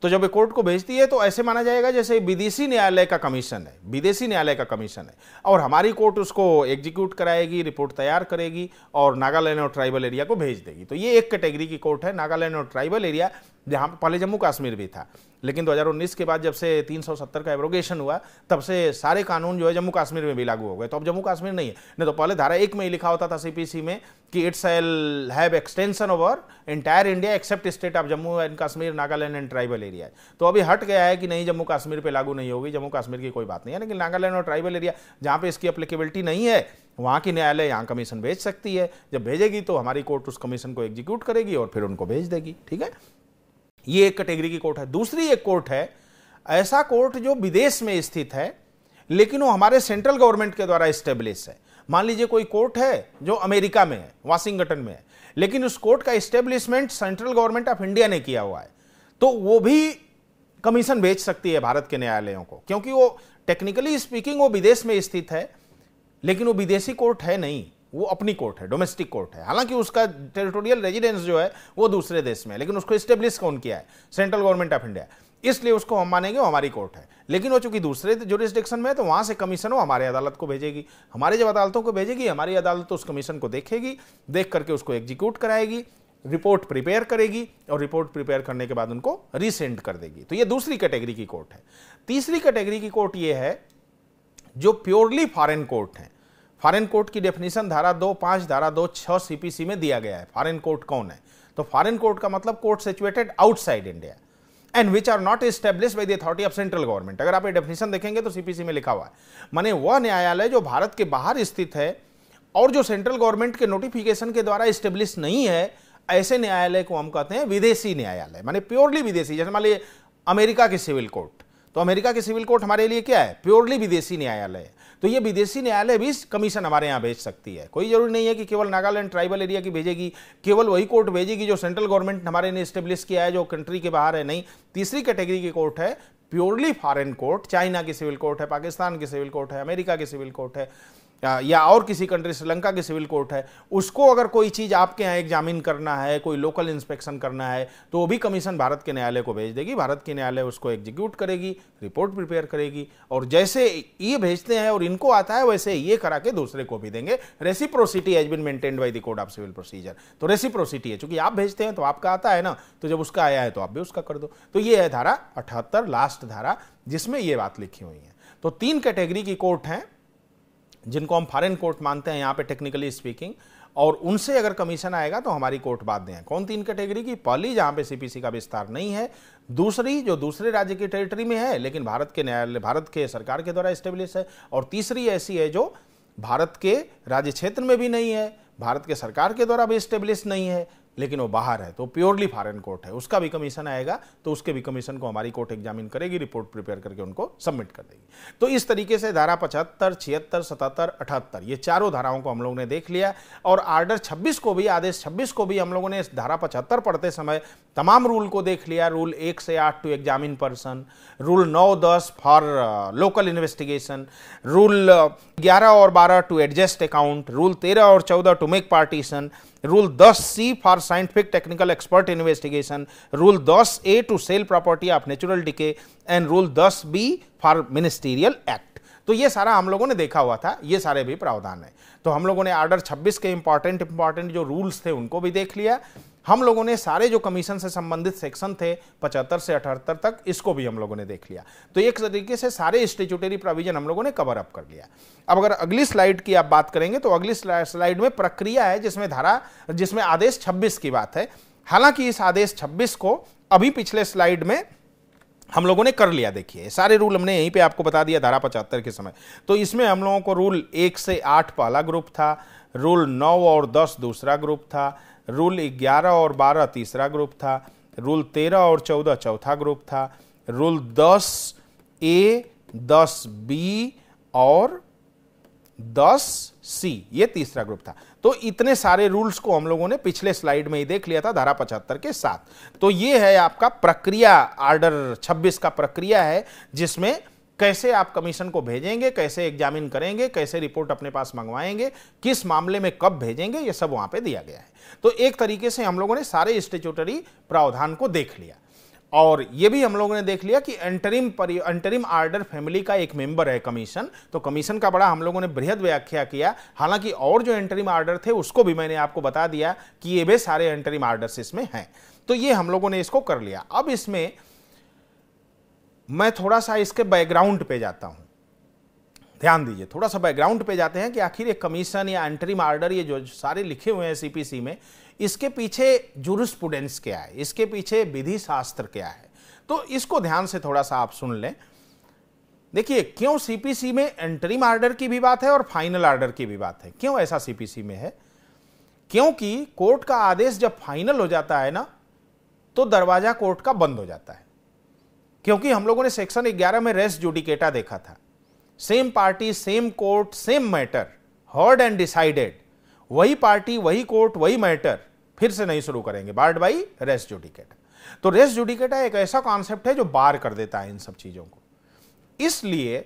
तो जब कोर्ट को भेजती है तो ऐसे माना जाएगा जैसे विदेशी न्यायालय का कमीशन है विदेशी न्यायालय का कमीशन है और हमारी कोर्ट उसको एग्जीक्यूट कराएगी रिपोर्ट तैयार करेगी और नागालैंड और ट्राइबल एरिया को भेज देगी तो ये एक कैटेगरी की कोर्ट है नागालैंड और ट्राइबल एरिया जहाँ पहले जम्मू कश्मीर भी था लेकिन 2019 के बाद जब से 370 का एब्रोगेशन हुआ तब से सारे कानून जो है जम्मू कश्मीर में भी लागू हो गए तो अब जम्मू कश्मीर नहीं है नहीं तो पहले धारा एक में ही लिखा होता था सीपीसी में कि it's all have extension over entire India except state of Jammu and Kashmir Nagaland and tribal area तो अभी हट गया है कि नहीं जम्मू कश्मीर पर लागू नहीं होगी जम्मू कश्मीर की कोई बात नहीं है लेकिन नागालैंड और ट्राइबल एरिया जहाँ पर इसकी अप्लीकेबिलिटी नहीं है वहाँ की न्यायालय यहाँ कमीशन भेज सकती है जब भेजेगी तो हमारी कोर्ट उस कमीशन को एग्जीक्यूट करेगी और फिर उनको भेज देगी ठीक है ये एक कैटेगरी की कोर्ट है दूसरी एक कोर्ट है ऐसा कोर्ट जो विदेश में स्थित है लेकिन वो हमारे सेंट्रल गवर्नमेंट के द्वारा स्टेब्लिश है मान लीजिए कोई कोर्ट है जो अमेरिका में है वाशिंगटन में है लेकिन उस कोर्ट का establishment central government of India ने किया हुआ है तो वो भी कमीशन भेज सकती है भारत के न्यायालयों को क्योंकि वो टेक्निकली स्पीकिंग वो विदेश में स्थित है लेकिन वो विदेशी कोर्ट है नहीं वो अपनी कोर्ट है डोमेस्टिक कोर्ट है हालांकि उसका टेरिटोरियल रेजिडेंस जो है वो दूसरे देश में है लेकिन उसको स्टेब्लिश कौन किया है सेंट्रल गवर्नमेंट ऑफ इंडिया इसलिए उसको हम मानेंगे वो हमारी कोर्ट है लेकिन वो चूंकि दूसरे जोरिस्डिक्शन में है तो वहाँ से कमीशन वो हमारे अदालत को भेजेगी हमारे जब अदालतों को भेजेगी हमारी अदालत तो उस कमीशन को देखेगी देख करके उसको एग्जीक्यूट कराएगी रिपोर्ट प्रिपेयर करेगी और रिपोर्ट प्रिपेयर करने के बाद उनको रिसेंड कर देगी तो ये दूसरी कैटेगरी की कोर्ट है तीसरी कैटेगरी की कोर्ट ये है जो प्योरली फॉरेन कोर्ट हैं फॉरेन कोर्ट की डेफिनेशन धारा दो पाँच धारा दो छः सीपीसी में दिया गया है फॉरेन कोर्ट कौन है तो फॉरेन कोर्ट का मतलब court situated outside India and which are not establish by the authority of central government अगर आप ये डेफिनेशन देखेंगे तो सीपीसी में लिखा हुआ है माने वह न्यायालय जो भारत के बाहर स्थित है और जो सेंट्रल गवर्नमेंट के नोटिफिकेशन के द्वारा स्टेब्लिश नहीं है ऐसे न्यायालय को हम कहते हैं विदेशी न्यायालय माने प्योरली विदेशी जैसे मान लीजिए अमेरिका के सिविल कोर्ट तो अमेरिका के सिविल कोर्ट हमारे लिए क्या है प्योरली विदेशी न्यायालय है तो ये विदेशी न्यायालय भी कमीशन हमारे यहाँ भेज सकती है कोई जरूरी नहीं है कि केवल नागालैंड ट्राइबल एरिया की भेजेगी केवल वही कोर्ट भेजेगी जो सेंट्रल गवर्नमेंट हमारे ने स्टेब्लिश किया है जो कंट्री के बाहर है नहीं तीसरी कैटेगरी की कोर्ट है प्योरली फॉरेन कोर्ट चाइना की सिविल कोर्ट है पाकिस्तान की सिविल कोर्ट है अमेरिका की सिविल कोर्ट है या और किसी कंट्री श्रीलंका की सिविल कोर्ट है उसको अगर कोई चीज़ आपके यहाँ एग्जामिन करना है कोई लोकल इंस्पेक्शन करना है तो वो भी कमीशन भारत के न्यायालय को भेज देगी भारत के न्यायालय उसको एग्जीक्यूट करेगी रिपोर्ट प्रिपेयर करेगी और जैसे ये भेजते हैं और इनको आता है वैसे ये करा के दूसरे को भी देंगे reciprocity as been maintain by the code of civil procedure तो रेसिप्रोसिटी है चूंकि आप भेजते हैं तो आपका आता है ना तो जब उसका आया है तो आप भी उसका कर दो तो ये है धारा अठहत्तर लास्ट धारा जिसमें ये बात लिखी हुई है तो तीन कैटेगरी की कोर्ट हैं जिनको हम फॉरेन कोर्ट मानते हैं यहाँ पे टेक्निकली स्पीकिंग और उनसे अगर कमीशन आएगा तो हमारी कोर्ट बात दें कौन तीन कैटेगरी की पहली जहाँ पे सीपीसी का विस्तार नहीं है दूसरी जो दूसरे राज्य की टेरिटरी में है लेकिन भारत के न्यायालय भारत के सरकार के द्वारा स्टेब्लिश है और तीसरी ऐसी है जो भारत के राज्य क्षेत्र में भी नहीं है भारत के सरकार के द्वारा भी स्टेब्लिश नहीं है लेकिन वो बाहर है तो प्योरली फॉरन कोर्ट है उसका भी कमीशन आएगा तो उसके भी कमीशन को हमारी कोर्ट एग्जामिन करेगी रिपोर्ट प्रिपेयर करके उनको सबमिट कर देगी तो इस तरीके से धारा पचहत्तर छिहत्तर सतहत्तर अठहत्तर ये चारों धाराओं को हम लोगों ने देख लिया और आर्डर छब्बीस को भी आदेश छब्बीस को भी हम लोगों ने इस धारा पचहत्तर पढ़ते समय तमाम रूल को देख लिया रूल एक से आठ टू एग्जामिन पर्सन रूल नौ दस फॉर लोकल इन्वेस्टिगेशन रूल ग्यारह और बारह टू एडजस्ट अकाउंट रूल तेरह और चौदह to make partition rule 10 c for scientific technical expert investigation rule 10 a to sale property of natural decay and rule 10 b for ministerial act तो ये सारा हम लोगों ने देखा हुआ था ये सारे भी प्रावधान है तो हम लोगों ने आर्डर 26 के इंपॉर्टेंट इंपॉर्टेंट जो रूल्स थे उनको भी देख लिया हम लोगों ने सारे जो कमीशन से संबंधित सेक्शन थे पचहत्तर से अठहत्तर तक इसको भी हम लोगों ने देख लिया तो एक तरीके से सारे स्टेचुटरी प्रोविजन हम लोगों ने कवर अप कर लिया अब अगर अगली स्लाइड की आप बात करेंगे तो अगली स्लाइड में प्रक्रिया है जिसमें धारा जिसमें आदेश छब्बीस की बात है हालांकि इस आदेश छब्बीस को अभी पिछले स्लाइड में हम लोगों ने कर लिया देखिए सारे रूल हमने यहीं पे आपको बता दिया धारा पचहत्तर के समय तो इसमें हम लोगों को रूल एक से आठ पहला ग्रुप था रूल नौ और दस दूसरा ग्रुप था रूल 11 और 12 तीसरा ग्रुप था रूल 13 और 14 चौथा ग्रुप था रूल 10 ए 10 बी और 10 सी ये तीसरा ग्रुप था तो इतने सारे रूल्स को हम लोगों ने पिछले स्लाइड में ही देख लिया था धारा पचहत्तर के साथ तो ये है आपका प्रक्रिया आर्डर 26 का प्रक्रिया है जिसमें कैसे आप कमीशन को भेजेंगे कैसे एग्जामिन करेंगे कैसे रिपोर्ट अपने पास मंगवाएंगे किस मामले में कब भेजेंगे ये सब वहां पे दिया गया है तो एक तरीके से हम लोगों ने सारे स्टेचुटरी प्रावधान को देख लिया और ये भी हम लोगों ने देख लिया कि एंटरिम परि एंटरिम आर्डर फैमिली का एक मेंबर है कमीशन तो कमीशन का बड़ा हम लोगों ने बृहद व्याख्या किया हालांकि और जो एंटरिम आर्डर थे उसको भी मैंने आपको बता दिया कि ये भी सारे एंटरिम आर्डर्स इसमें हैं तो ये हम लोगों ने इसको कर लिया अब इसमें मैं थोड़ा सा इसके बैकग्राउंड पे जाता हूँ ध्यान दीजिए थोड़ा सा बैकग्राउंड पे जाते हैं कि आखिर ये कमीशन या एंट्री आर्डर ये जो सारे लिखे हुए हैं सीपीसी में इसके पीछे जूरिस्पूडेंस क्या है इसके पीछे विधि शास्त्र क्या है तो इसको ध्यान से थोड़ा सा आप सुन लें देखिए क्यों सीपीसी में एंट्रीम आर्डर की भी बात है और फाइनल आर्डर की भी बात है क्यों ऐसा सीपीसी में है क्योंकि कोर्ट का आदेश जब फाइनल हो जाता है ना तो दरवाजा कोर्ट का बंद हो जाता है क्योंकि हम लोगों ने सेक्शन 11 में रेस जुडिकेटा देखा था same party same court same matter heard and decided वही पार्टी वही कोर्ट वही मैटर फिर से नहीं शुरू करेंगे बार्ड बाई रेस जुडिकेटा तो रेस जुडिकेटा एक ऐसा कॉन्सेप्ट है जो बार कर देता है इन सब चीजों को इसलिए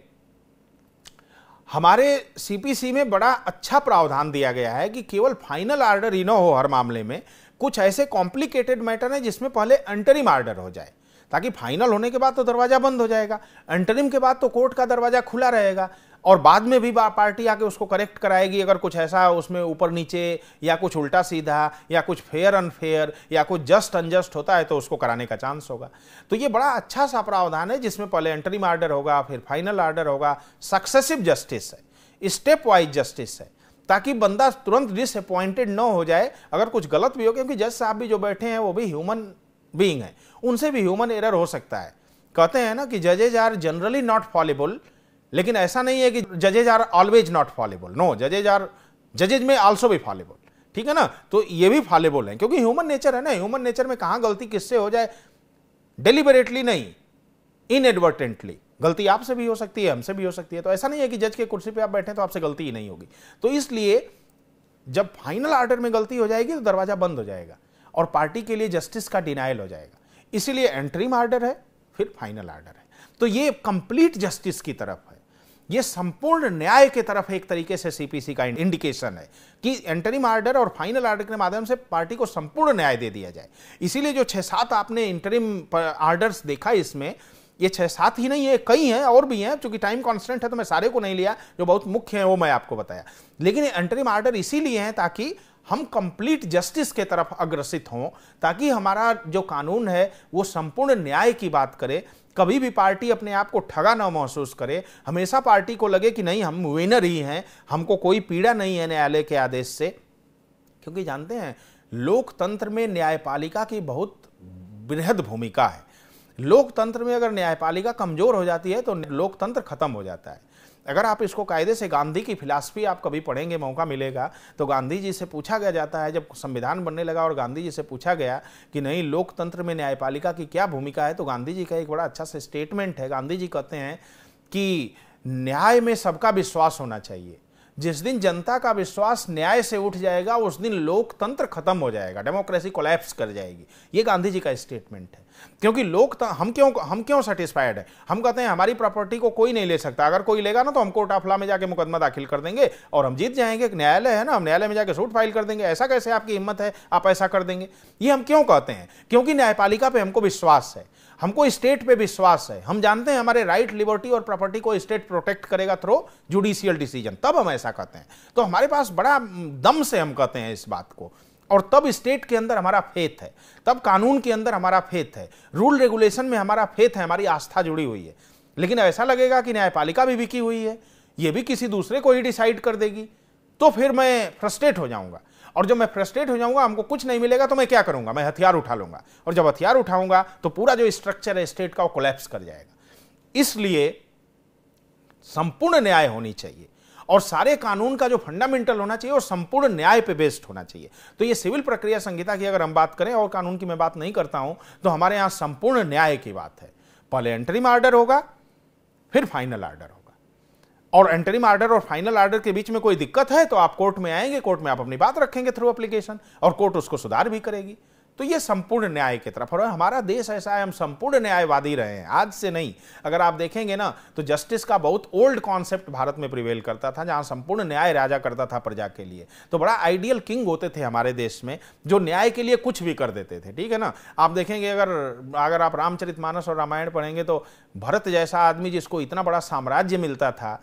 हमारे सीपीसी में बड़ा अच्छा प्रावधान दिया गया है कि केवल फाइनल आर्डर ही ना हो हर मामले में कुछ ऐसे कॉम्प्लिकेटेड मैटर है जिसमें पहले अंटरिम आर्डर हो जाए ताकि फाइनल होने के बाद तो दरवाज़ा बंद हो जाएगा एंटरिम के बाद तो कोर्ट का दरवाज़ा खुला रहेगा और बाद में भी पार्टी आके उसको करेक्ट कराएगी अगर कुछ ऐसा उसमें ऊपर नीचे या कुछ उल्टा सीधा या कुछ फेयर अनफेयर या कुछ जस्ट अनजस्ट होता है तो उसको कराने का चांस होगा तो ये बड़ा अच्छा सा प्रावधान है जिसमें पहले एंटरिम आर्डर होगा फिर फाइनल आर्डर होगा सक्सेसिव जस्टिस है स्टेप वाइज जस्टिस है ताकि बंदा तुरंत डिसअपॉइंटेड न हो जाए अगर कुछ गलत भी हो क्योंकि जज साहब भी जो बैठे हैं वो भी ह्यूमन बीइंग है उनसे भी ह्यूमन एरर हो सकता है कहते हैं ना कि जजेज आर जनरली नॉट फॉलेबल लेकिन ऐसा नहीं है कि जजेज are always not fallible no जजेज are जजेज में ऑल्सो भी फॉलेबल ठीक है ना तो ये भी फॉलेबल है क्योंकि ह्यूमन नेचर है ना ह्यूमन नेचर में कहा गलती किससे हो जाए डिलीबरेटली नहीं इनएडवर्टेंटली गलती आपसे भी हो सकती है हमसे भी हो सकती है तो ऐसा नहीं है कि जज के कुर्सी पे आप बैठे तो आपसे गलती ही नहीं होगी तो इसलिए जब फाइनल आर्डर में गलती हो जाएगी तो दरवाजा बंद हो जाएगा और पार्टी के लिए जस्टिस का डिनाइल हो जाएगा इसीलिए एंट्रीम आर्डर है फिर फाइनल आर्डर है तो ये कंप्लीट जस्टिस की तरफ है ये संपूर्ण न्याय के तरफ एक तरीके से सीपीसी का इंडिकेशन है कि इंटरिम आर्डर और फाइनल आर्डर के माध्यम से पार्टी को संपूर्ण न्याय दे दिया जाए इसीलिए जो छह सात आपने इंटरिम आर्डर्स देखा इसमें ये छह सात ही नहीं है कई हैं और भी हैं चूंकि टाइम कॉन्स्टेंट है तो मैं सारे को नहीं लिया जो बहुत मुख्य है वो मैं आपको बताया लेकिन ये आर्डर इसीलिए हैं ताकि हम कंप्लीट जस्टिस के तरफ अग्रसित हों ताकि हमारा जो कानून है वो संपूर्ण न्याय की बात करे कभी भी पार्टी अपने आप को ठगा ना महसूस करे हमेशा पार्टी को लगे कि नहीं हम विनर ही हैं हमको कोई पीड़ा नहीं है न्यायालय के आदेश से क्योंकि जानते हैं लोकतंत्र में न्यायपालिका की बहुत बृहद भूमिका है लोकतंत्र में अगर न्यायपालिका कमजोर हो जाती है तो लोकतंत्र खत्म हो जाता है अगर आप इसको कायदे से गांधी की फिलासफी आप कभी पढ़ेंगे मौका मिलेगा तो गांधी जी से पूछा गया जाता है जब संविधान बनने लगा और गांधी जी से पूछा गया कि नहीं लोकतंत्र में न्यायपालिका की क्या भूमिका है तो गांधी जी का एक बड़ा अच्छा सा स्टेटमेंट है गांधी जी कहते हैं कि न्याय में सबका विश्वास होना चाहिए जिस दिन जनता का विश्वास न्याय से उठ जाएगा उस दिन लोकतंत्र खत्म हो जाएगा डेमोक्रेसी कोलैप्स कर जाएगी ये गांधी जी का स्टेटमेंट है क्योंकि लोग तो- हम क्यों हम क्यों सेटिस्फाइड है हम कहते हैं हमारी प्रॉपर्टी को कोई नहीं ले सकता अगर कोई लेगा ना तो हम कोर्ट ऑफ लॉ में जाके मुकदमा दाखिल कर देंगे और हम जीत जाएंगे न्यायालय है ना हम न्यायालय में जाके सूट फाइल कर देंगे ऐसा कैसे आपकी हिम्मत है आप ऐसा कर देंगे ये हम क्यों कहते हैं क्योंकि न्यायपालिका पर हमको विश्वास है हमको स्टेट पे विश्वास है हम जानते हैं हमारे राइट लिबर्टी और प्रॉपर्टी को स्टेट प्रोटेक्ट करेगा थ्रो जुडिशियल डिसीजन तब हम ऐसा कहते हैं तो हमारे पास बड़ा दम से हम कहते हैं इस बात को और तब स्टेट के अंदर हमारा फेथ है तब कानून के अंदर हमारा फेथ है रूल रेगुलेशन में हमारा फेथ है हमारी आस्था जुड़ी हुई है लेकिन ऐसा लगेगा कि न्यायपालिका भी बिकी हुई है ये भी किसी दूसरे को ही डिसाइड कर देगी तो फिर मैं फ्रस्ट्रेट हो जाऊंगा और जब मैं फ्रस्ट्रेट हो जाऊंगा हमको कुछ नहीं मिलेगा तो मैं क्या करूंगा मैं हथियार उठा लूंगा और जब हथियार उठाऊंगा तो पूरा जो स्ट्रक्चर है स्टेट का वो कोलैप्स कर जाएगा इसलिए संपूर्ण न्याय होनी चाहिए और सारे कानून का जो फंडामेंटल होना चाहिए और संपूर्ण न्याय पे बेस्ड होना चाहिए तो ये सिविल प्रक्रिया संहिता की अगर हम बात करें और कानून की मैं बात नहीं करता हूं तो हमारे यहां संपूर्ण न्याय की बात है पहले एंट्रीम आर्डर होगा फिर फाइनल आर्डर होगा और एंटरिम आर्डर और फाइनल आर्डर के बीच में कोई दिक्कत है तो आप कोर्ट में आएंगे कोर्ट में आप अपनी बात रखेंगे थ्रू एप्लीकेशन और कोर्ट उसको सुधार भी करेगी तो ये संपूर्ण न्याय की तरफ और हमारा देश ऐसा है हम संपूर्ण न्यायवादी रहे हैं आज से नहीं अगर आप देखेंगे ना तो जस्टिस का बहुत ओल्ड कॉन्सेप्ट भारत में प्रिवेल करता था जहाँ संपूर्ण न्याय राजा करता था प्रजा के लिए तो बड़ा आइडियल किंग होते थे हमारे देश में जो न्याय के लिए कुछ भी कर देते थे ठीक है ना आप देखेंगे अगर अगर आप रामचरित और रामायण पढ़ेंगे तो भरत जैसा आदमी जिसको इतना बड़ा साम्राज्य मिलता था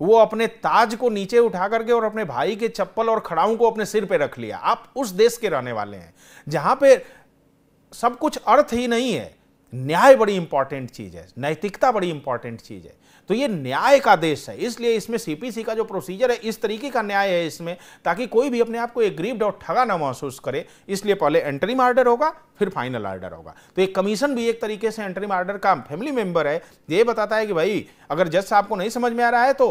वो अपने ताज को नीचे उठा करके और अपने भाई के चप्पल और खड़ाऊ को अपने सिर पे रख लिया आप उस देश के रहने वाले हैं जहां पे सब कुछ अर्थ ही नहीं है न्याय बड़ी इंपॉर्टेंट चीज है नैतिकता बड़ी इंपॉर्टेंट चीज है तो ये न्याय का देश है इसलिए इसमें सीपीसी का जो प्रोसीजर है इस तरीके का न्याय है इसमें ताकि कोई भी अपने आप को एक ग्रीव्ड और ठगा ना महसूस करे इसलिए पहले एंट्री मार्डर होगा फिर फाइनल आर्डर होगा तो एक कमीशन भी एक तरीके से एंट्री मार्डर का फैमिली मेंबर है ये बताता है कि भाई अगर जज साहब को नहीं समझ में आ रहा है तो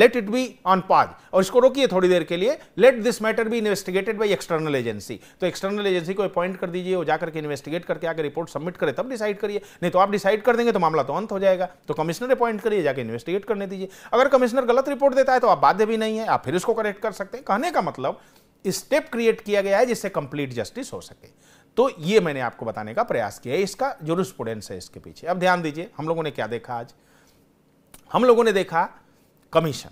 let it be on pause और इसको रोकिए थोड़ी देर के लिए let this matter be investigated by external agency तो एक्सटर्नल एजेंसी को अपॉइंट कर दीजिए वो जाकर के इन्वेस्टिगेट करके आगे रिपोर्ट सबमिट करे तब डिसाइड करिए नहीं तो आप डिसाइड कर देंगे तो मामला तो अंत हो जाएगा तो कमिश्नर अपॉइंट करिए जाकर इन्वेस्टिगेट करने दीजिए अगर कमिश्नर गलत रिपोर्ट देता है तो आप बाध्य भी नहीं है आप फिर इसको करेक्ट कर सकते हैं कहने का मतलब स्टेप क्रिएट किया गया है जिससे कंप्लीट जस्टिस हो सके तो ये मैंने आपको बताने का प्रयास किया है इसका जुरिस्पूडेंस है इसके पीछे अब ध्यान दीजिए हम लोगों ने क्या देखा आज हम लोगों ने देखा कमीशन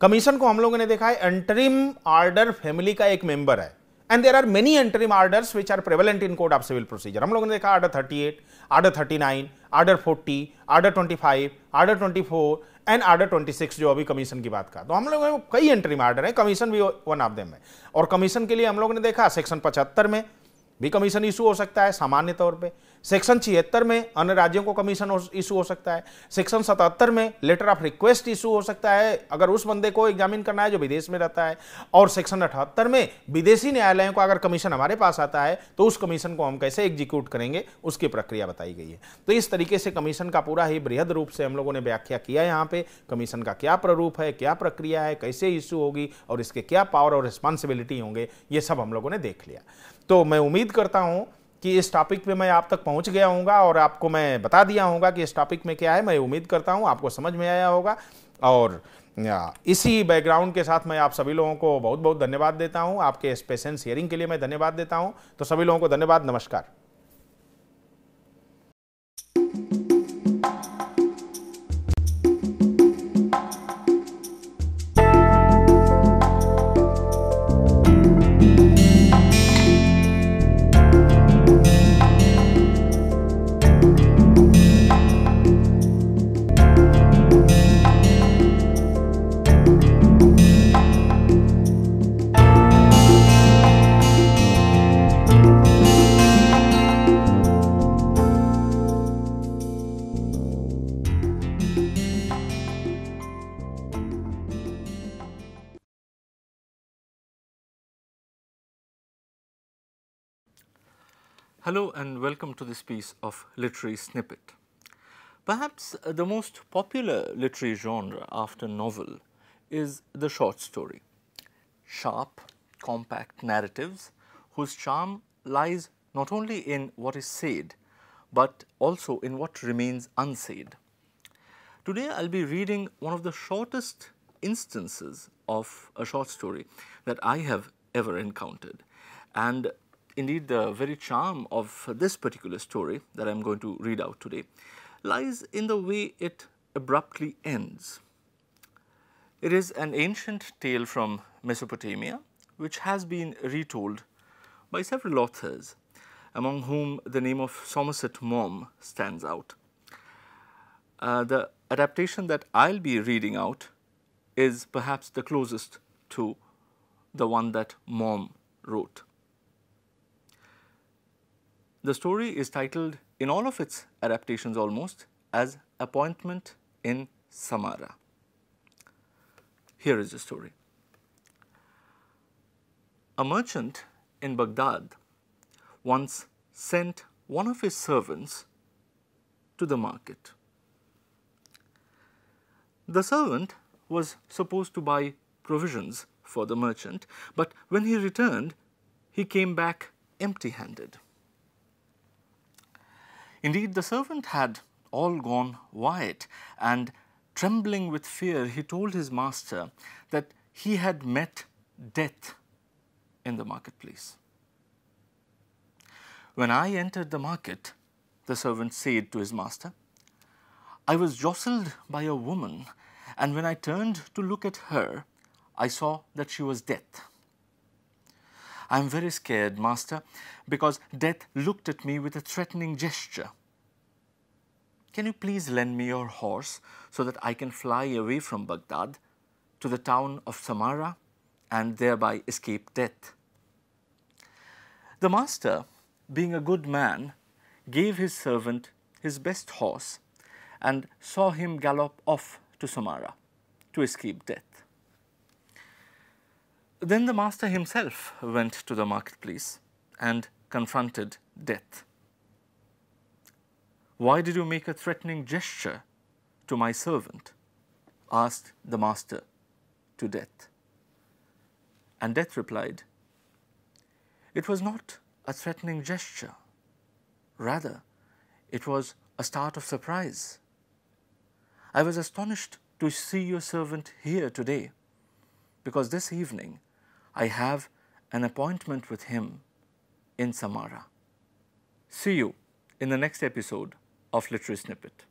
कमीशन को हम लोगों ने देखा है एंटरिम ऑर्डर फैमिली का एक मेंबर है and there are many interim orders which are prevalent in code of civil procedure हम लोगों ने देखा order 38, order 39, order 40, order 25, order 24 and order 26 जो अभी कमीशन की बात का तो हम लोगों ने कई एंट्रीम में आर्डर है कमीशन भी वन ऑफ देम है और कमीशन के लिए हम लोगों ने देखा सेक्शन पचहत्तर में भी कमीशन इशू हो सकता है सामान्य तौर पर सेक्शन छिहत्तर में अन्य राज्यों को कमीशन इशू हो सकता है सेक्शन सतहत्तर में लेटर ऑफ रिक्वेस्ट इशू हो सकता है अगर उस बंदे को एग्जामिन करना है जो विदेश में रहता है और सेक्शन अठहत्तर में विदेशी न्यायालयों को अगर कमीशन हमारे पास आता है तो उस कमीशन को हम कैसे एग्जीक्यूट करेंगे उसकी प्रक्रिया बताई गई है तो इस तरीके से कमीशन का पूरा ही बृहद रूप से हम लोगों ने व्याख्या किया यहाँ पर कमीशन का क्या प्ररूप है क्या प्रक्रिया है कैसे इशू होगी और इसके क्या पावर और रिस्पॉन्सिबिलिटी होंगे ये सब हम लोगों ने देख लिया तो मैं उम्मीद करता हूँ कि इस टॉपिक पे मैं आप तक पहुंच गया हूँगा और आपको मैं बता दिया हूँगा कि इस टॉपिक में क्या है मैं उम्मीद करता हूँ आपको समझ में आया होगा और इसी बैकग्राउंड के साथ मैं आप सभी लोगों को बहुत बहुत धन्यवाद देता हूँ आपके इस पेशेंस हियरिंग के लिए मैं धन्यवाद देता हूँ तो सभी लोगों को धन्यवाद नमस्कार Hello and welcome to this piece of literary snippet. Perhaps uh, the most popular literary genre after novel is the short story. Sharp, compact narratives whose charm lies not only in what is said, but also in what remains unsaid. Today I'll be reading one of the shortest instances of a short story that I have ever encountered. And indeed the very charm of this particular story that I'm going to read out today lies in the way it abruptly ends. It is an ancient tale from Mesopotamia which has been retold by several authors, among whom the name of Somerset Maugham stands out. Uh, the adaptation that I'll be reading out is perhaps the closest to the one that Maugham wrote. The story is titled in all of its adaptations almost as Appointment in Samara. Here is the story. A merchant in Baghdad once sent one of his servants to the market. The servant was supposed to buy provisions for the merchant, but when he returned, he came back empty handed. Indeed, the servant had all gone white and trembling with fear, he told his master that he had met death in the marketplace. When I entered the market, the servant said to his master, I was jostled by a woman, and when I turned to look at her, I saw that she was death. I'm very scared, master, because death looked at me with a threatening gesture. Can you please lend me your horse so that I can fly away from Baghdad to the town of Samara and thereby escape death? The master, being a good man, gave his servant his best horse and saw him gallop off to Samara to escape death. Then the master himself went to the marketplace and confronted death. Why did you make a threatening gesture to my servant? asked the master to death. And death replied, It was not a threatening gesture. Rather, it was a start of surprise. I was astonished to see your servant here today, because this evening I have an appointment with him in Samara. See you in the next episode of Literary Snippet.